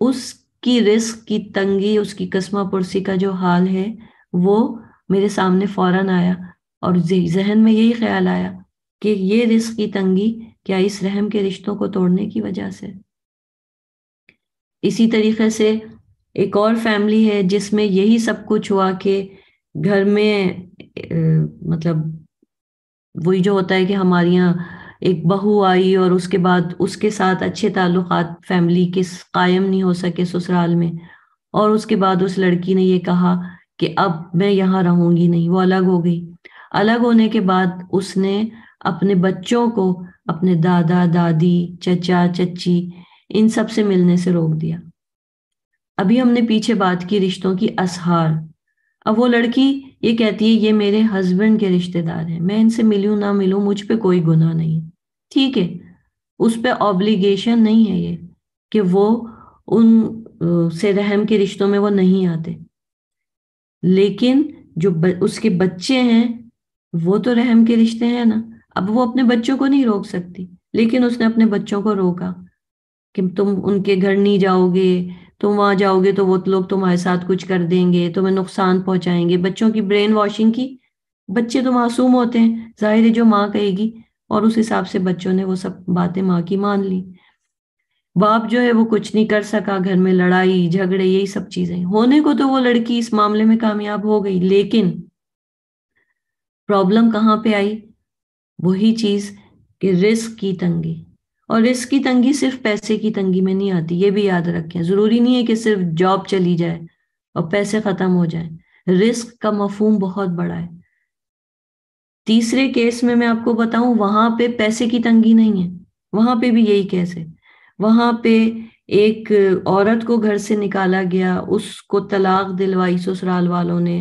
उसकी रिस्क की तंगी उसकी कस्मा पुरसी का जो हाल है वो मेरे सामने फौरन आया और जहन में यही ख्याल आया कि ये रिस्क की तंगी क्या इस रहम के रिश्तों को तोड़ने की वजह से इसी तरीके से एक और फैमिली है जिसमें यही सब कुछ हुआ कि घर में ए, मतलब वही जो होता है कि हमारे यहाँ एक बहू आई और उसके बाद उसके साथ अच्छे ताल्लुक फैमिली के कायम नहीं हो सके ससुराल में और उसके बाद उस लड़की ने ये कहा कि अब मैं यहाँ रहूंगी नहीं वो अलग हो गई अलग होने के बाद उसने अपने बच्चों को अपने दादा दादी चचा चची इन सब से मिलने से रोक दिया अभी हमने पीछे बात की रिश्तों की असहार अब वो लड़की ये कहती है ये मेरे हस्बैंड के रिश्तेदार हैं मैं इनसे मिलूं ना मिलूं मुझ पे कोई गुनाह नहीं ठीक है उस पर ऑब्लिगेशन नहीं है ये कि वो उन से रहम के रिश्तों में वो नहीं आते लेकिन जो ब, उसके बच्चे हैं वो तो रहम के रिश्ते हैं ना अब वो अपने बच्चों को नहीं रोक सकती लेकिन उसने अपने बच्चों को रोका कि तुम उनके घर नहीं जाओगे तुम वहां जाओगे तो वो लोग तुम्हारे साथ कुछ कर देंगे तुम्हें नुकसान पहुंचाएंगे बच्चों की ब्रेन वॉशिंग की बच्चे तो मासूम होते हैं जाहिर है जो माँ कहेगी और उस हिसाब से बच्चों ने वो सब बातें माँ की मान ली बाप जो है वो कुछ नहीं कर सका घर में लड़ाई झगड़े यही सब चीजें होने को तो वो लड़की इस मामले में कामयाब हो गई लेकिन प्रॉब्लम कहाँ पे आई वही चीज कि रिस्क की तंगी और रिस्क की तंगी सिर्फ पैसे की तंगी में नहीं आती ये भी याद रखें जरूरी नहीं है कि सिर्फ जॉब चली जाए और पैसे खत्म हो जाए रिस्क का मफहम बहुत बड़ा है तीसरे केस में मैं आपको बताऊं वहां पे पैसे की तंगी नहीं है वहां पे भी यही केस है वहां पे एक औरत को घर से निकाला गया उसको तलाक दिलवाई ससुराल वालों ने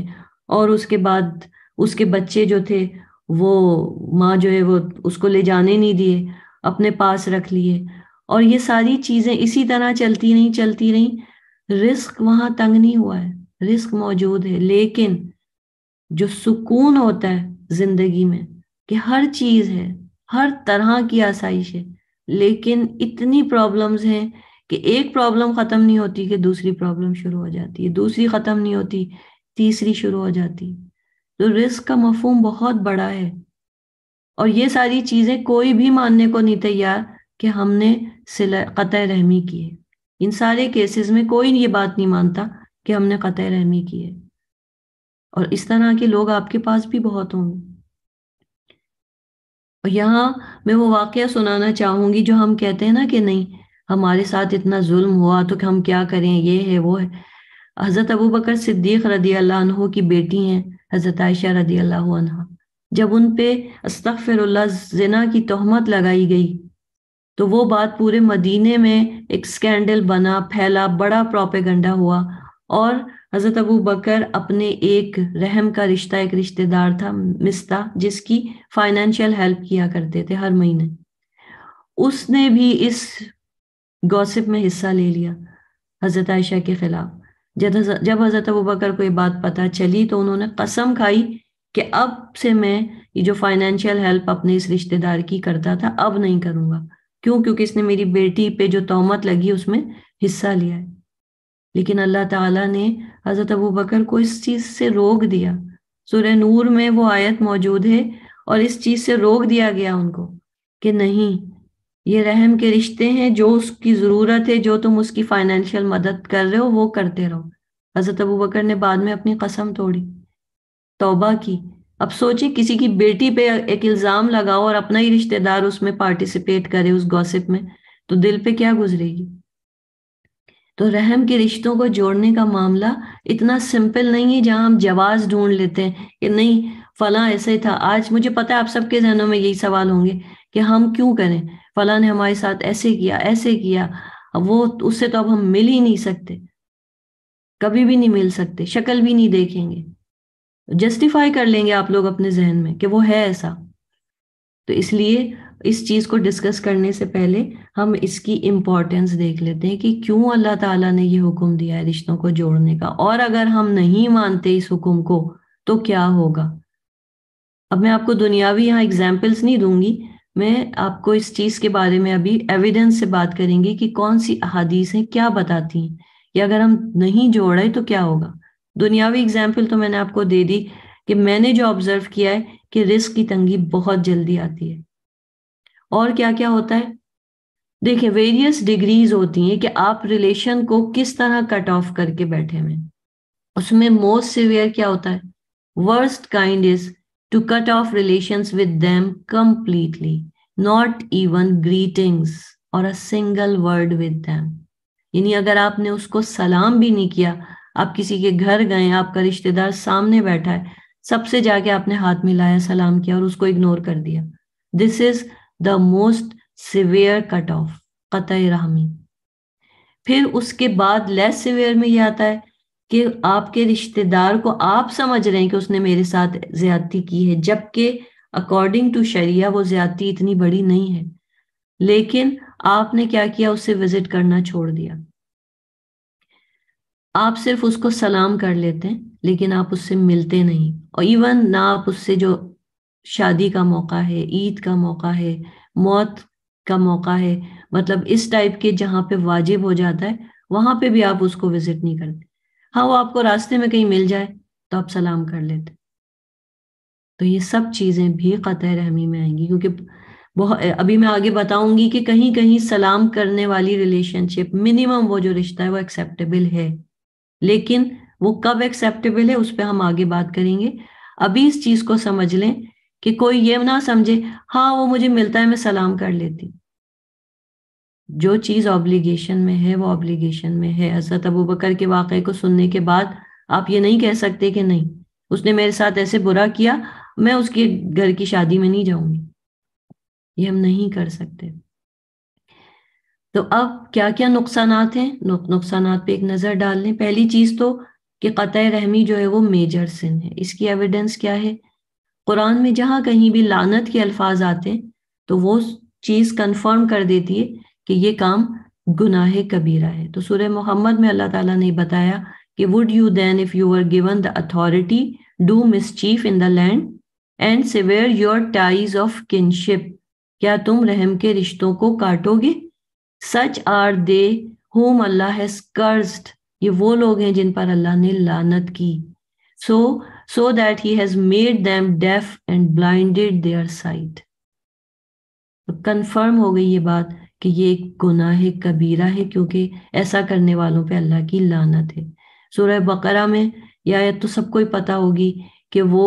और उसके बाद उसके बच्चे जो थे वो माँ जो है वो उसको ले जाने नहीं दिए अपने पास रख लिए और ये सारी चीजें इसी तरह चलती नहीं चलती रही रिस्क वहां तंग नहीं हुआ है रिस्क मौजूद है लेकिन जो सुकून होता है जिंदगी में कि हर चीज है हर तरह की आसाइश है लेकिन इतनी प्रॉब्लम्स हैं कि एक प्रॉब्लम खत्म नहीं होती कि दूसरी प्रॉब्लम शुरू हो जाती है दूसरी खत्म नहीं होती तीसरी शुरू हो जाती तो रिस्क का मफहम बहुत बड़ा है और ये सारी चीजें कोई भी मानने को नहीं तैयार कि हमने कत रहमी की है इन सारे केसेस में कोई ये बात नहीं मानता कि हमने कत रहमी की है और इस तरह के लोग आपके पास भी बहुत होंगे और यहाँ मैं वो वाक्य सुनाना चाहूंगी जो हम कहते हैं ना कि नहीं हमारे साथ इतना जुल्म हुआ तो हम क्या करें ये है वो है हज़रत अबू बकर सिद्दीक रदी अल्लाह की बेटी हैं हज़रत आयशा रदी अल्लाह जब उन पे अस्तफ़िर जना की तहमत लगाई गई तो वो बात पूरे मदीने में एक स्कैंडल बना फैला बड़ा प्रोपेगंडा हुआ और हज़रत अबू बकर अपने एक रहम का रिश्ता एक रिश्तेदार था मिस्ता जिसकी फाइनेंशियल हेल्प किया करते थे हर महीने उसने भी इस गॉसिप में हिस्सा ले लिया हज़रत आयशा के ख़िलाफ़ जब जब हज़रत अबू बकर को ये बात पता चली तो उन्होंने कसम खाई कि अब से मैं ये जो फाइनेंशियल हेल्प अपने इस रिश्तेदार की करता था अब नहीं करूँगा क्यों क्योंकि इसने मेरी बेटी पे जो तोहमत लगी उसमें हिस्सा लिया है लेकिन अल्लाह ताला ने हज़रत अबू बकर को इस चीज़ से रोक दिया सूर्य नूर में वो आयत मौजूद है और इस चीज़ से रोक दिया गया उनको कि नहीं ये रहम के रिश्ते हैं जो उसकी ज़रूरत है जो तुम उसकी फाइनेंशियल मदद कर रहे हो वो करते रहो हज़रत अबू बकर ने बाद में अपनी कसम तोड़ी तोबा की अब सोचिए किसी की बेटी पे एक इल्ज़ाम लगाओ और अपना ही रिश्तेदार उसमें पार्टिसिपेट करे उस गॉसिप में तो दिल पे क्या गुजरेगी तो रहम के रिश्तों को जोड़ने का मामला इतना सिंपल नहीं है जहां हम जवाब ढूंढ लेते हैं कि नहीं फला ऐसे ही था आज मुझे पता है आप सबके जहनों में यही सवाल होंगे कि हम क्यों करें फला ने हमारे साथ ऐसे किया ऐसे किया वो उससे तो अब हम मिल ही नहीं सकते कभी भी नहीं मिल सकते शक्ल भी नहीं देखेंगे जस्टिफाई कर लेंगे आप लोग अपने जहन में कि वो है ऐसा तो इसलिए इस चीज़ को डिस्कस करने से पहले हम इसकी इम्पोर्टेंस देख लेते हैं कि क्यों अल्लाह ताला ने ये हुक्म दिया है रिश्तों को जोड़ने का और अगर हम नहीं मानते इस हुक्म को तो क्या होगा अब मैं आपको दुनियावी यहाँ एग्जाम्पल्स नहीं दूंगी मैं आपको इस चीज़ के बारे में अभी एविडेंस से बात करेंगे कि कौन सी अहादीस है क्या बताती हैं या अगर हम नहीं रहे तो क्या होगा दुनियावी एग्जाम्पल तो मैंने आपको दे दी कि मैंने जो ऑब्जर्व किया है कि रिस्क की तंगी बहुत जल्दी आती है और क्या क्या होता है देखिए वेरियस डिग्रीज होती हैं कि आप रिलेशन को किस तरह कट ऑफ करके बैठे हुए उसमें मोस्ट सिवियर क्या होता है worst kind is to cut off relation with them completely not even greetings or a single word with them यानी अगर आपने उसको सलाम भी नहीं किया आप किसी के घर गए आपका रिश्तेदार सामने बैठा है सबसे जाके आपने हाथ मिलाया सलाम किया और उसको इग्नोर कर दिया this is the most severe cut off कत रहमी फिर उसके बाद लेस सिवियर में यह आता है कि आपके रिश्तेदार को आप समझ रहे हैं कि उसने मेरे साथ ज्यादती की है जबकि अकॉर्डिंग टू शरिया वो ज्यादती इतनी बड़ी नहीं है लेकिन आपने क्या किया उससे विजिट करना छोड़ दिया आप सिर्फ उसको सलाम कर लेते हैं लेकिन आप उससे मिलते नहीं और इवन ना आप उससे जो शादी का मौका है ईद का मौका है मौत का मौका है मतलब इस टाइप के जहाँ पे वाजिब हो जाता है वहां पे भी आप उसको विजिट नहीं करते हाँ वो आपको रास्ते में कहीं मिल जाए तो आप सलाम कर लेते तो ये सब चीजें भी कत रहमी में आएंगी क्योंकि बहुत अभी मैं आगे बताऊंगी कि कहीं कहीं सलाम करने वाली रिलेशनशिप मिनिमम वो जो रिश्ता है वो एक्सेप्टेबल है लेकिन वो कब एक्सेप्टेबल है उस पर हम आगे बात करेंगे अभी इस चीज को समझ लें कि कोई ये ना समझे हाँ वो मुझे मिलता है मैं सलाम कर लेती जो चीज़ ऑब्लिगेशन में है वो ऑब्लिगेशन में है हजरत अबू बकर के वाकई को सुनने के बाद आप ये नहीं कह सकते कि नहीं उसने मेरे साथ ऐसे बुरा किया मैं उसके घर की शादी में नहीं जाऊंगी ये हम नहीं कर सकते तो अब क्या क्या नुकसान हैं नुकसान पे एक नज़र डाल लें पहली चीज़ तो कि कत रहमी जो है वो मेजर सिन है इसकी एविडेंस क्या है कुरान में जहाँ कहीं भी लानत के अल्फाज आते हैं तो वो चीज़ कन्फर्म कर देती है कि ये काम गुनाह कबीरा है तो सूर्य मोहम्मद में अल्लाह ताला ने बताया कि would you then if you are given the authority do mischief in the land and sever your ties of kinship क्या तुम रहम के रिश्तों को काटोगे such are they whom Allah has cursed ये वो लोग हैं जिन पर अल्लाह ने लानत की so so, so that he has made them deaf and blinded their sight. तो कन्फर्म हो गई ये बात कि ये एक गुनाह कबीरा है क्योंकि ऐसा करने वालों पे अल्लाह की लानत है सूरह बकरा में या तो सबको ही पता होगी कि वो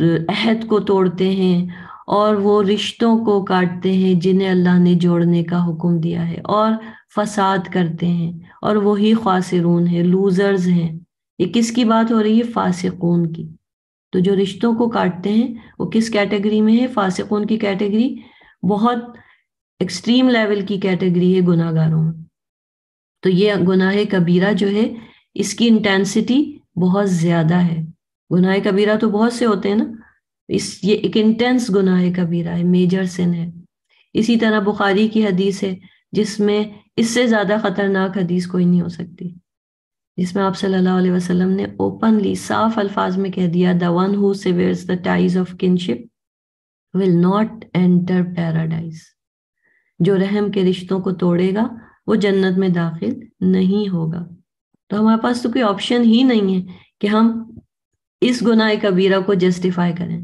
अहद को तोड़ते हैं और वो रिश्तों को काटते हैं जिन्हें अल्लाह ने जोड़ने का हुक्म दिया है और फसाद करते हैं और वही खासरून है लूजर्स हैं ये किसकी बात हो रही है फासिकून की तो जो रिश्तों को काटते हैं वो किस कैटेगरी में है फासिकून की कैटेगरी बहुत एक्सट्रीम लेवल की कैटेगरी है गुनागारों में तो ये गुनाह कबीरा जो है इसकी इंटेंसिटी बहुत ज़्यादा है गुनाह कबीरा तो बहुत से होते हैं ना इस ये एक इंटेंस गुनाह कबीरा है मेजर सिन है इसी तरह बुखारी की हदीस है जिसमें इससे ज़्यादा ख़तरनाक हदीस कोई नहीं हो सकती जिसमें आप सल्लल्लाहु अलैहि वसल्लम ने ओपनली साफ अल्फाज में कह दिया the one who severs the ties of kinship will not enter paradise जो रहम के रिश्तों को तोड़ेगा वो जन्नत में दाखिल नहीं होगा तो हमारे पास तो कोई ऑप्शन ही नहीं है कि हम इस गुनाह कबीरा को जस्टिफाई करें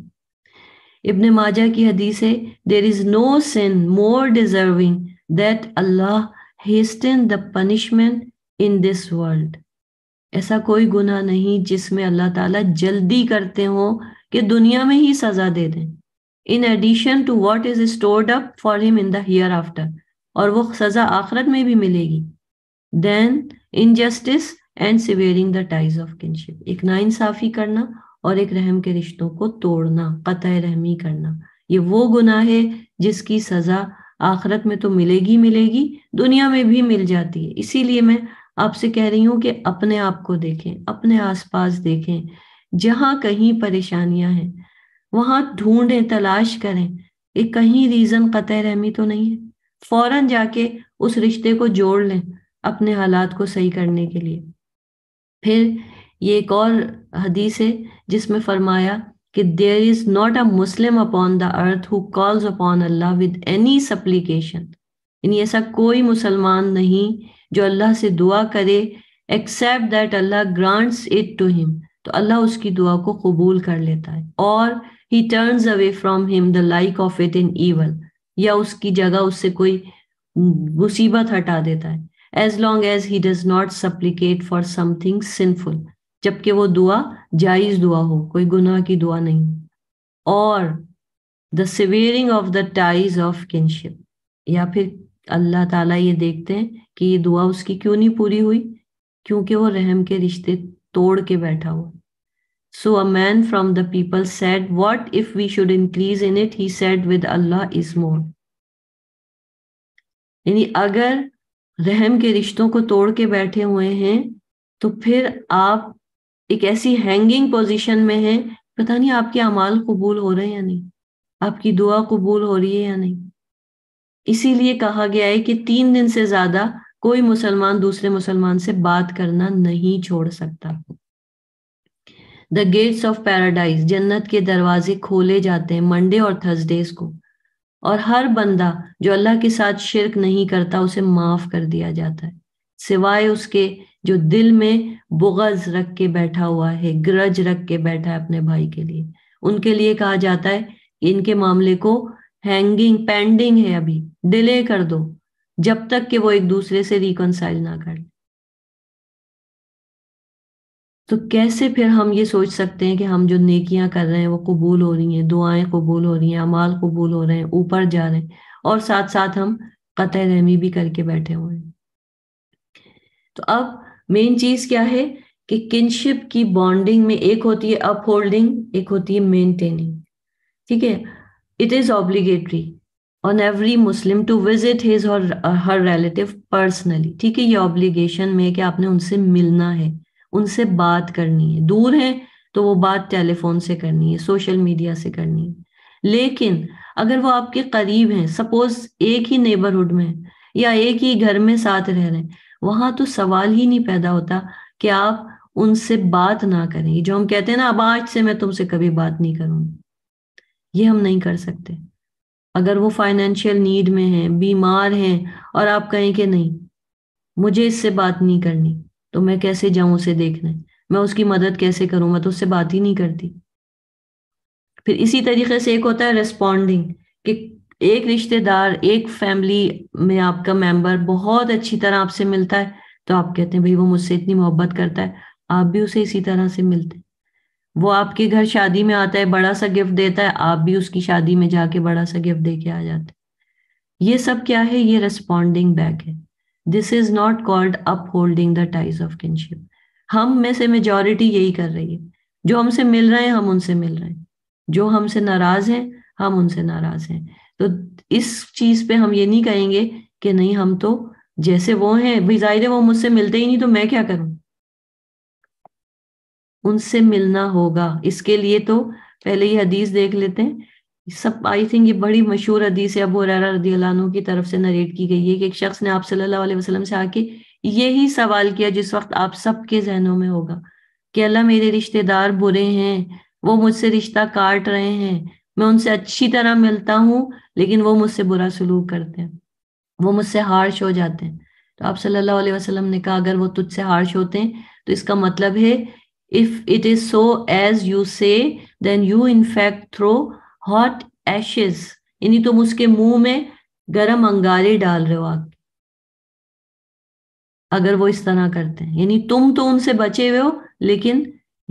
इब्न माजा की हदीस है there is no sin more deserving that Allah hasten the punishment in this world ऐसा कोई गुना नहीं जिसमें अल्लाह ताला जल्दी करते हो कि दुनिया में ही सजा दे दें in addition to what is stored up for him in the after और वो सजा आखरत में भी मिलेगी than injustice and severing the ties of kinship एक इंसाफी करना और एक रहम के रिश्तों को तोड़ना कत रहमी करना ये वो गुना है जिसकी सजा आखरत में तो मिलेगी मिलेगी दुनिया में भी मिल जाती है इसीलिए मैं आपसे कह रही हूं कि अपने आप को देखें अपने आसपास देखें जहां कहीं परेशानियां हैं वहां ढूंढें तलाश करें कि कहीं रीजन कत रहमी तो नहीं है फौरन जाके उस रिश्ते को जोड़ लें अपने हालात को सही करने के लिए फिर ये एक और हदीस है जिसमें फरमाया कि there is not a Muslim upon the earth who calls upon Allah with any supplication यानी ऐसा कोई मुसलमान नहीं जो अल्लाह से दुआ करे except that Allah grants it to him तो अल्लाह उसकी दुआ को कबूल कर लेता है और he turns away from him the like of it in evil या उसकी जगह उससे कोई मुसीबत हटा देता है as long as he does not supplicate for something sinful जबकि वो दुआ जायज दुआ हो कोई गुनाह की दुआ नहीं और the severing of the ties of kinship या फिर अल्लाह ताला ये देखते हैं कि ये दुआ उसकी क्यों नहीं पूरी हुई क्योंकि वो रहम के रिश्ते तोड़ के बैठा हुआ so a man from the people said what if we should increase in it he said with Allah is more यानी अगर रहम के रिश्तों को तोड़ के बैठे हुए हैं तो फिर आप एक ऐसी हैंगिंग पोजीशन में हैं पता नहीं आपके अमाल कबूल हो रहे हैं या नहीं आपकी दुआ कबूल हो रही है या नहीं इसीलिए कहा गया है कि तीन दिन से ज्यादा कोई मुसलमान दूसरे मुसलमान से बात करना नहीं छोड़ सकता द गेट्स ऑफ पैराडाइज जन्नत के दरवाजे खोले जाते हैं मंडे और थर्सडेज को और हर बंदा जो अल्लाह के साथ शिरक नहीं करता उसे माफ कर दिया जाता है सिवाय उसके जो दिल में बुगज रख के बैठा हुआ है ग्रज रख के बैठा है अपने भाई के लिए उनके लिए कहा जाता है इनके मामले को हैंगिंग पेंडिंग है अभी डिले कर दो जब तक कि वो एक दूसरे से रिकनसाइल ना कर तो कैसे फिर हम ये सोच सकते हैं कि हम जो नेकियां कर रहे हैं वो कबूल हो रही हैं दुआएं कबूल हो रही हैं अमाल कबूल हो रहे हैं ऊपर जा रहे हैं और साथ साथ हम कत रहमी भी करके बैठे हुए हैं तो अब मेन चीज क्या है कि किनशिप की बॉन्डिंग में एक होती है अपहोल्डिंग एक होती है मेंटेनिंग ठीक है it is obligatory on every Muslim to visit his or her relative personally ठीक है ये ऑब्लिगेशन में कि आपने उनसे मिलना है उनसे बात करनी है दूर है तो वो बात टेलीफोन से करनी है सोशल मीडिया से करनी है लेकिन अगर वो आपके करीब हैं सपोज एक ही नेबरहुड में या एक ही घर में साथ रह रहे हैं वहां तो सवाल ही नहीं पैदा होता कि आप उनसे बात ना करें जो हम कहते हैं ना अब आज से मैं तुमसे कभी बात नहीं करूंगी ये हम नहीं कर सकते अगर वो फाइनेंशियल नीड में हैं बीमार हैं और आप कहें कि नहीं मुझे इससे बात नहीं करनी तो मैं कैसे जाऊं उसे देखने मैं उसकी मदद कैसे करूं मैं तो उससे बात ही नहीं करती फिर इसी तरीके से एक होता है रेस्पॉन्डिंग कि एक रिश्तेदार एक फैमिली में आपका मेंबर बहुत अच्छी तरह आपसे मिलता है तो आप कहते हैं भाई वो मुझसे इतनी मोहब्बत करता है आप भी उसे इसी तरह से मिलते हैं वो आपके घर शादी में आता है बड़ा सा गिफ्ट देता है आप भी उसकी शादी में जाके बड़ा सा गिफ्ट दे के आ जाते ये सब क्या है ये रेस्पॉन्डिंग बैक है this is not called upholding the ties of kinship हम में से मेजोरिटी यही कर रही है जो हमसे मिल रहे हैं हम उनसे मिल रहे हैं जो हमसे नाराज हैं हम उनसे नाराज हैं तो इस चीज पे हम ये नहीं कहेंगे कि नहीं हम तो जैसे वो हैं भाई जाहिर है वो मुझसे मिलते ही नहीं तो मैं क्या करूं उनसे मिलना होगा इसके लिए तो पहले ये हदीस देख लेते हैं सब आई थिंक ये बड़ी मशहूर हदीस है अबू रदी की तरफ से नरेट की गई है कि एक शख्स ने आप सल्लल्लाहु अलैहि वसल्लम से आके यही सवाल किया जिस वक्त आप सबके जहनों में होगा कि अल्लाह मेरे रिश्तेदार बुरे हैं वो मुझसे रिश्ता काट रहे हैं मैं उनसे अच्छी तरह मिलता हूँ लेकिन वो मुझसे बुरा सलूक करते हैं वो मुझसे हार्श हो जाते हैं तो आप सल्लल्लाहु अलैहि वसल्लम ने कहा अगर वो तुझसे हार्श होते हैं तो इसका मतलब है If it is so as you say, then you in fact throw hot ashes. यानी तुम तो उसके मुंह में गरम अंगारे डाल रहे हो आग अगर वो इस तरह करते हैं यानी तुम तो उनसे बचे हुए हो लेकिन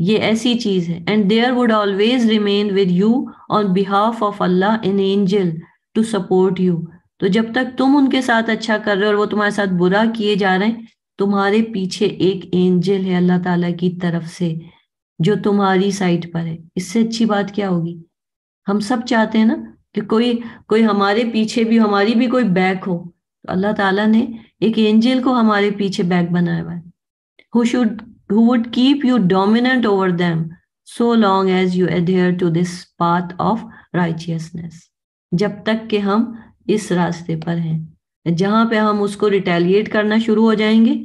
ये ऐसी चीज है and there would always remain with you on behalf of Allah an angel to support you तो जब तक तुम उनके साथ अच्छा कर रहे हो और वो तुम्हारे साथ बुरा किए जा रहे हैं तुम्हारे पीछे एक एंजल है अल्लाह ताला की तरफ से जो तुम्हारी साइड पर है इससे अच्छी बात क्या होगी हम सब चाहते हैं ना कि कोई कोई हमारे पीछे भी हमारी भी कोई बैक हो तो अल्लाह ताला ने एक एंजल को हमारे पीछे बैक बनाया हुआ है who should who would keep you dominant over them so long as you adhere to this path of righteousness जब तक कि हम इस रास्ते पर हैं जहां पे हम उसको रिटेलिएट करना शुरू हो जाएंगे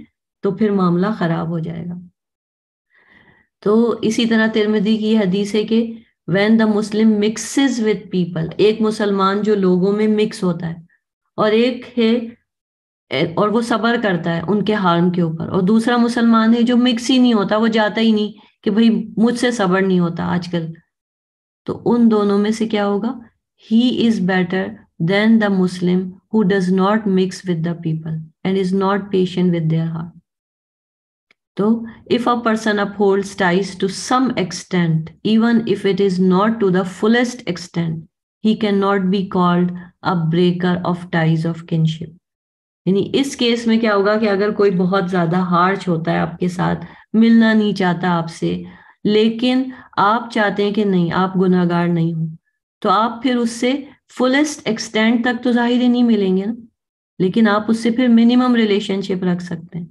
तो फिर मामला खराब हो जाएगा तो इसी तरह तिरमिदी की हदीस है कि when the Muslim mixes with people एक मुसलमान जो लोगों में मिक्स होता है और एक है और वो सबर करता है उनके हार्म के ऊपर और दूसरा मुसलमान है जो मिक्स ही नहीं होता वो जाता ही नहीं कि भाई मुझसे सबर नहीं होता आजकल तो उन दोनों में से क्या होगा he is better than the Muslim who does not mix with the people and is not patient with their heart. So, if a person upholds ties to some extent, even if it is not to the fullest extent, he cannot be called a breaker of ties of kinship. यानी इस केस में क्या होगा कि अगर कोई बहुत ज्यादा हार्च होता है आपके साथ मिलना नहीं चाहता आपसे लेकिन आप चाहते हैं कि नहीं आप गुनागार नहीं हो तो आप फिर उससे फुलेस्ट एक्सटेंड तक तो जाहिर नहीं मिलेंगे ना लेकिन आप उससे फिर मिनिमम रिलेशनशिप रख सकते हैं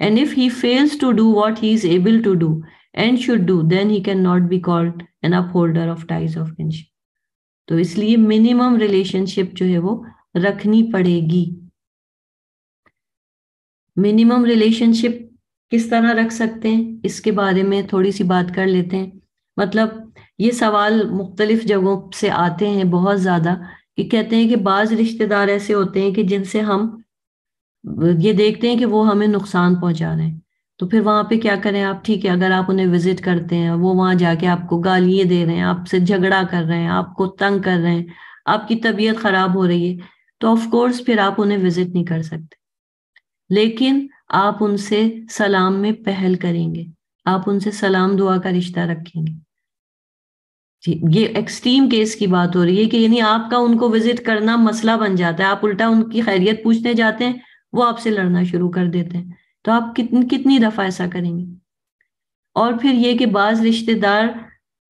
and if he fails to do what he is able to do and should do then he can not be called an upholder of ties of kinship तो इसलिए मिनिमम रिलेशनशिप जो है वो रखनी पड़ेगी मिनिमम रिलेशनशिप किस तरह रख सकते हैं इसके बारे में थोड़ी सी बात कर लेते हैं मतलब ये सवाल मुख्तलिफ जगहों से आते हैं बहुत ज़्यादा कि कहते हैं कि बाज़ रिश्तेदार ऐसे होते हैं कि जिनसे हम ये देखते हैं कि वो हमें नुकसान पहुंचा रहे हैं तो फिर वहां पे क्या करें आप ठीक है अगर आप उन्हें विजिट करते हैं वो वहां जाके आपको गालिये दे रहे हैं आपसे झगड़ा कर रहे हैं आपको तंग कर रहे हैं आपकी तबीयत खराब हो रही है तो ऑफ कोर्स फिर आप उन्हें विजिट नहीं कर सकते लेकिन आप उनसे सलाम में पहल करेंगे आप उनसे सलाम दुआ का रिश्ता रखेंगे जी ये एक्सट्रीम केस की बात हो रही है कि यानी आपका उनको विजिट करना मसला बन जाता है आप उल्टा उनकी खैरियत पूछने जाते हैं वो आपसे लड़ना शुरू कर देते हैं तो आप कितनी कितनी दफा ऐसा करेंगे और फिर ये कि बाज रिश्तेदार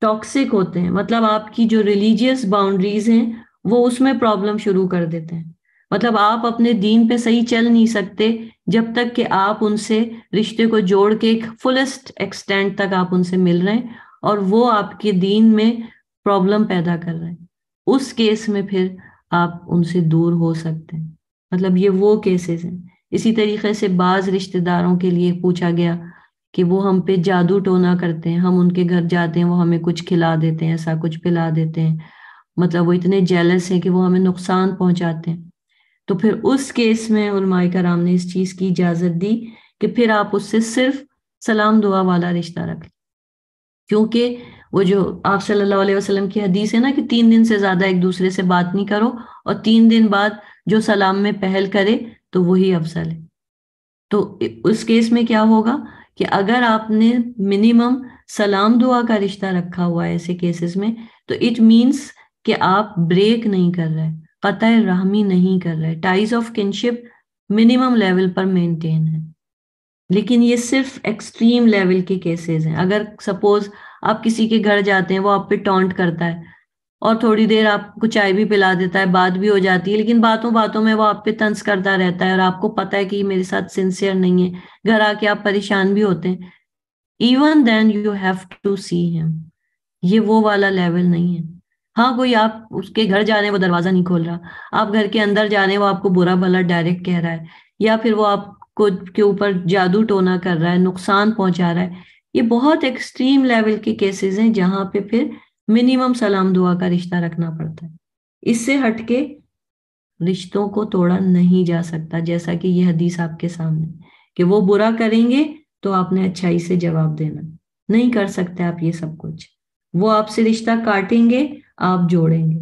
टॉक्सिक होते हैं मतलब आपकी जो रिलीजियस बाउंड्रीज हैं वो उसमें प्रॉब्लम शुरू कर देते हैं मतलब आप अपने दीन पे सही चल नहीं सकते जब तक कि आप उनसे रिश्ते को जोड़ के एक फुलेस्ट एक्सटेंट तक आप उनसे मिल रहे हैं और वो आपके दीन में प्रॉब्लम पैदा कर रहे हैं उस केस में फिर आप उनसे दूर हो सकते हैं मतलब ये वो केसेस हैं इसी तरीके से बाज रिश्तेदारों के लिए पूछा गया कि वो हम पे जादू टोना करते हैं हम उनके घर जाते हैं वो हमें कुछ खिला देते हैं ऐसा कुछ पिला देते हैं मतलब वो इतने जेलस हैं कि वो हमें नुकसान पहुंचाते हैं तो फिर उस केस में उलमाए कराम ने इस चीज़ की इजाज़त दी कि फिर आप उससे सिर्फ सलाम दुआ वाला रिश्ता रखें क्योंकि वो जो आप सल्लल्लाहु अलैहि वसल्लम की हदीस है ना कि तीन दिन से ज्यादा एक दूसरे से बात नहीं करो और तीन दिन बाद जो सलाम में पहल करे तो वही अफजल है तो उस केस में क्या होगा कि अगर आपने मिनिमम सलाम दुआ का रिश्ता रखा हुआ है ऐसे केसेस में तो इट मीन्स कि आप ब्रेक नहीं कर रहे कतः रहमी नहीं कर रहे ties of kinship minimum level पर मेंटेन है लेकिन ये सिर्फ एक्सट्रीम लेवल के केसेस हैं अगर सपोज आप किसी के घर जाते हैं वो आप पे टॉन्ट करता है और थोड़ी देर आपको चाय भी पिला देता है बात भी हो जाती है लेकिन बातों बातों में वो आप पे तंस करता रहता है और आपको पता है कि मेरे साथ सिंसियर नहीं है घर आके आप परेशान भी होते हैं even then you have to see him ये वो वाला लेवल नहीं है हाँ कोई आप उसके घर जा रहे हैं वो दरवाजा नहीं खोल रहा आप घर के अंदर जा रहे हैं वो आपको बुरा भला डायरेक्ट कह रहा है या फिर वो आप को के ऊपर जादू टोना कर रहा है नुकसान पहुंचा रहा है ये बहुत एक्सट्रीम लेवल के केसेस हैं जहां पे फिर मिनिमम सलाम दुआ का रिश्ता रखना पड़ता है इससे हटके रिश्तों को तोड़ा नहीं जा सकता जैसा कि यह हदीस आपके सामने कि वो बुरा करेंगे तो आपने अच्छाई से जवाब देना नहीं कर सकते आप ये सब कुछ वो आपसे रिश्ता काटेंगे आप जोड़ेंगे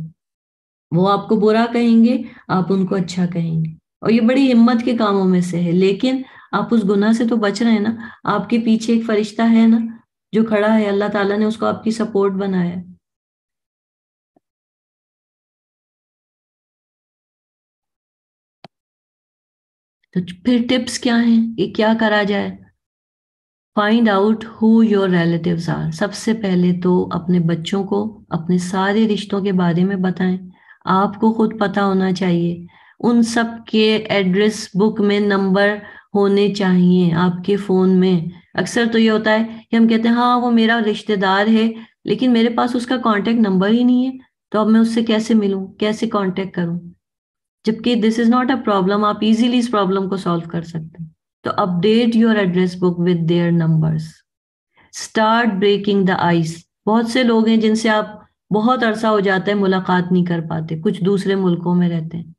वो आपको बुरा कहेंगे आप उनको अच्छा कहेंगे और ये बड़ी हिम्मत के कामों में से है लेकिन आप उस गुना से तो बच रहे हैं ना आपके पीछे एक फरिश्ता है ना जो खड़ा है अल्लाह ताला ने उसको आपकी सपोर्ट बनाया तो फिर टिप्स क्या हैं कि क्या करा जाए find out who your relative are सबसे पहले तो अपने बच्चों को अपने सारे रिश्तों के बारे में बताएं आपको खुद पता होना चाहिए उन सब के एड्रेस बुक में नंबर होने चाहिए आपके फोन में अक्सर तो ये होता है कि हम कहते हैं हाँ वो मेरा रिश्तेदार है लेकिन मेरे पास उसका कांटेक्ट नंबर ही नहीं है तो अब मैं उससे कैसे मिलूं कैसे कांटेक्ट करूं जबकि this is not a problem आप इजीली इस प्रॉब्लम को सॉल्व कर सकते हैं तो update your address book with their numbers start breaking the ice बहुत से लोग हैं जिनसे आप बहुत अरसा हो जाता है मुलाकात नहीं कर पाते कुछ दूसरे मुल्कों में रहते हैं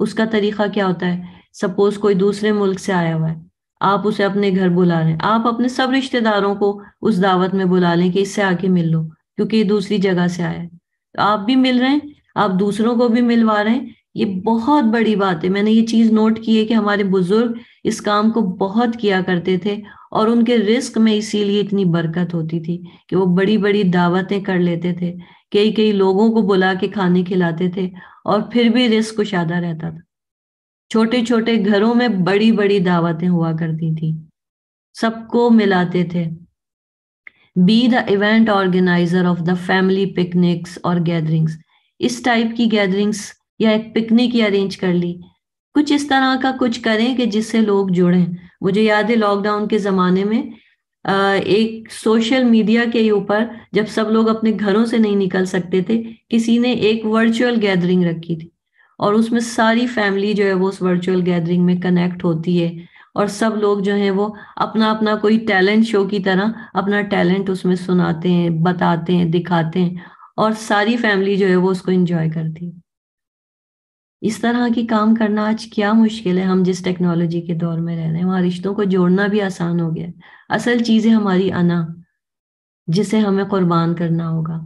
उसका तरीका क्या होता है सपोज कोई दूसरे मुल्क से आया हुआ है आप उसे अपने घर बुला रहे हैं आप अपने सब रिश्तेदारों को उस दावत में बुला लें कि इससे आके मिल लो क्योंकि ये दूसरी जगह से आया है तो आप भी मिल रहे हैं आप दूसरों को भी मिलवा रहे हैं ये बहुत बड़ी बात है मैंने ये चीज नोट की है कि हमारे बुजुर्ग इस काम को बहुत किया करते थे और उनके रिस्क में इसीलिए इतनी बरकत होती थी कि वो बड़ी बड़ी दावतें कर लेते थे कई कई लोगों को बुला के खाने खिलाते थे और फिर भी रिस्क कुशादा रहता था छोटे छोटे घरों में बड़ी बड़ी दावतें हुआ करती थी सबको मिलाते थे be the event organiser of the family picnics और गैदरिंग्स इस टाइप की गैदरिंग्स या एक पिकनिक ही अरेंज कर ली कुछ इस तरह का कुछ करें कि जिससे लोग जुड़ें मुझे याद है लॉकडाउन के ज़माने में एक सोशल मीडिया के ऊपर जब सब लोग अपने घरों से नहीं निकल सकते थे किसी ने एक वर्चुअल गैदरिंग रखी थी और उसमें सारी फैमिली जो है वो उस वर्चुअल गैदरिंग में कनेक्ट होती है और सब लोग जो है वो अपना अपना कोई टैलेंट शो की तरह अपना टैलेंट उसमें सुनाते हैं बताते हैं दिखाते हैं और सारी फैमिली जो है वो उसको इंजॉय करती है इस तरह की काम करना आज क्या मुश्किल है हम जिस टेक्नोलॉजी के दौर में रह रहे हैं वहां रिश्तों को जोड़ना भी आसान हो गया असल चीज़ है हमारी अना जिसे हमें कुर्बान करना होगा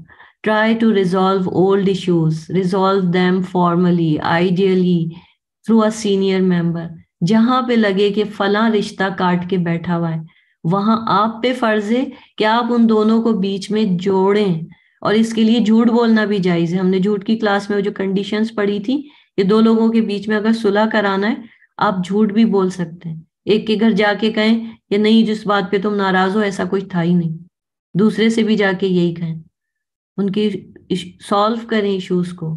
try to resolve old issues resolve them formally ideally through a senior member जहां पे लगे कि फला रिश्ता काट के बैठा हुआ है वहां आप पे फर्ज है कि आप उन दोनों को बीच में जोड़ें और इसके लिए झूठ बोलना भी जायज़ है हमने झूठ की क्लास में वो जो कंडीशंस पढ़ी थी कि दो लोगों के बीच में अगर सुलह कराना है आप झूठ भी बोल सकते हैं एक के घर जाके कहें ये नहीं जिस बात पे तुम नाराज हो ऐसा कुछ था ही नहीं दूसरे से भी जाके यही कहें उनकी सॉल्व करें इश्यूज को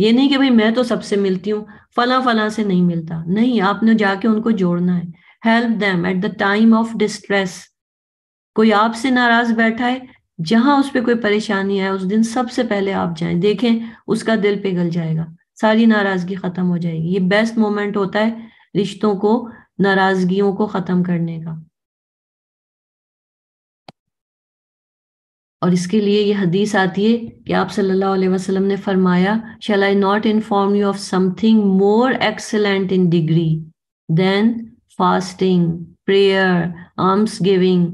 ये नहीं कि भाई मैं तो सबसे मिलती हूँ फला फला से नहीं मिलता नहीं आपने जाके उनको जोड़ना है help them at the time of distress कोई आपसे नाराज बैठा है जहां उस पर कोई परेशानी आए उस दिन सबसे पहले आप जाए देखें उसका दिल पिघल जाएगा सारी नाराजगी खत्म हो जाएगी ये बेस्ट मोमेंट होता है रिश्तों को नाराजगियों को खत्म करने का और इसके लिए ये हदीस आती है कि आप सल्लल्लाहु अलैहि वसल्लम ने फरमाया shall I not inform you of something more excellent in degree than fasting prayer alms giving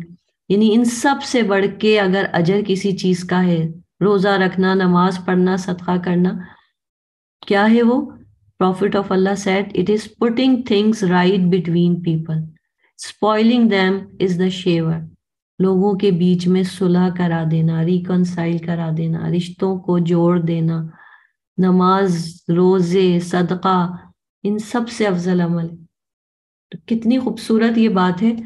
यानी इन सब से बढ़ के अगर अजर किसी चीज का है रोजा रखना नमाज पढ़ना सदका करना क्या है वो prophet of Allah said it is putting things right between people spoiling them is the shaver लोगों के बीच में सुलह करा देना रिकनसाइल करा देना रिश्तों को जोड़ देना नमाज रोज़े सदका इन सब से अफजल अमल तो कितनी खूबसूरत ये बात है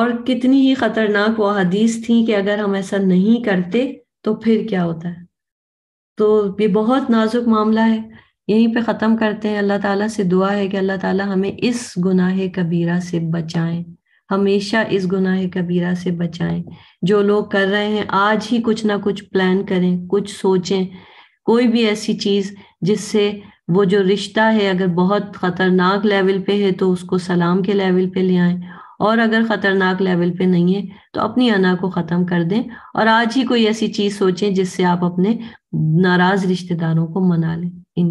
और कितनी ही खतरनाक वो हदीस थी कि अगर हम ऐसा नहीं करते तो फिर क्या होता है तो ये बहुत नाजुक मामला है यहीं पे ख़त्म करते हैं अल्लाह ताला से दुआ है कि अल्लाह ताला हमें इस गुनाह कबीरा से बचाएं हमेशा इस गुनाह कबीरा से बचाएं जो लोग कर रहे हैं आज ही कुछ ना कुछ प्लान करें कुछ सोचें कोई भी ऐसी चीज़ जिससे वो जो रिश्ता है अगर बहुत ख़तरनाक लेवल पे है तो उसको सलाम के लेवल पे ले आएं और अगर ख़तरनाक लेवल पे नहीं है तो अपनी अना को ख़त्म कर दें और आज ही कोई ऐसी चीज़ सोचें जिससे आप अपने नाराज़ रिश्तेदारों को मना लें इन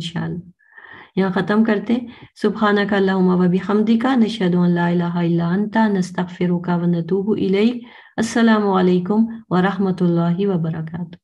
यहाँ ख़त्म करते हैं सुबहाना का वबी हमदी का नशद नस्तफ़िर का वनतूब अलैक असलकम लाही वर्का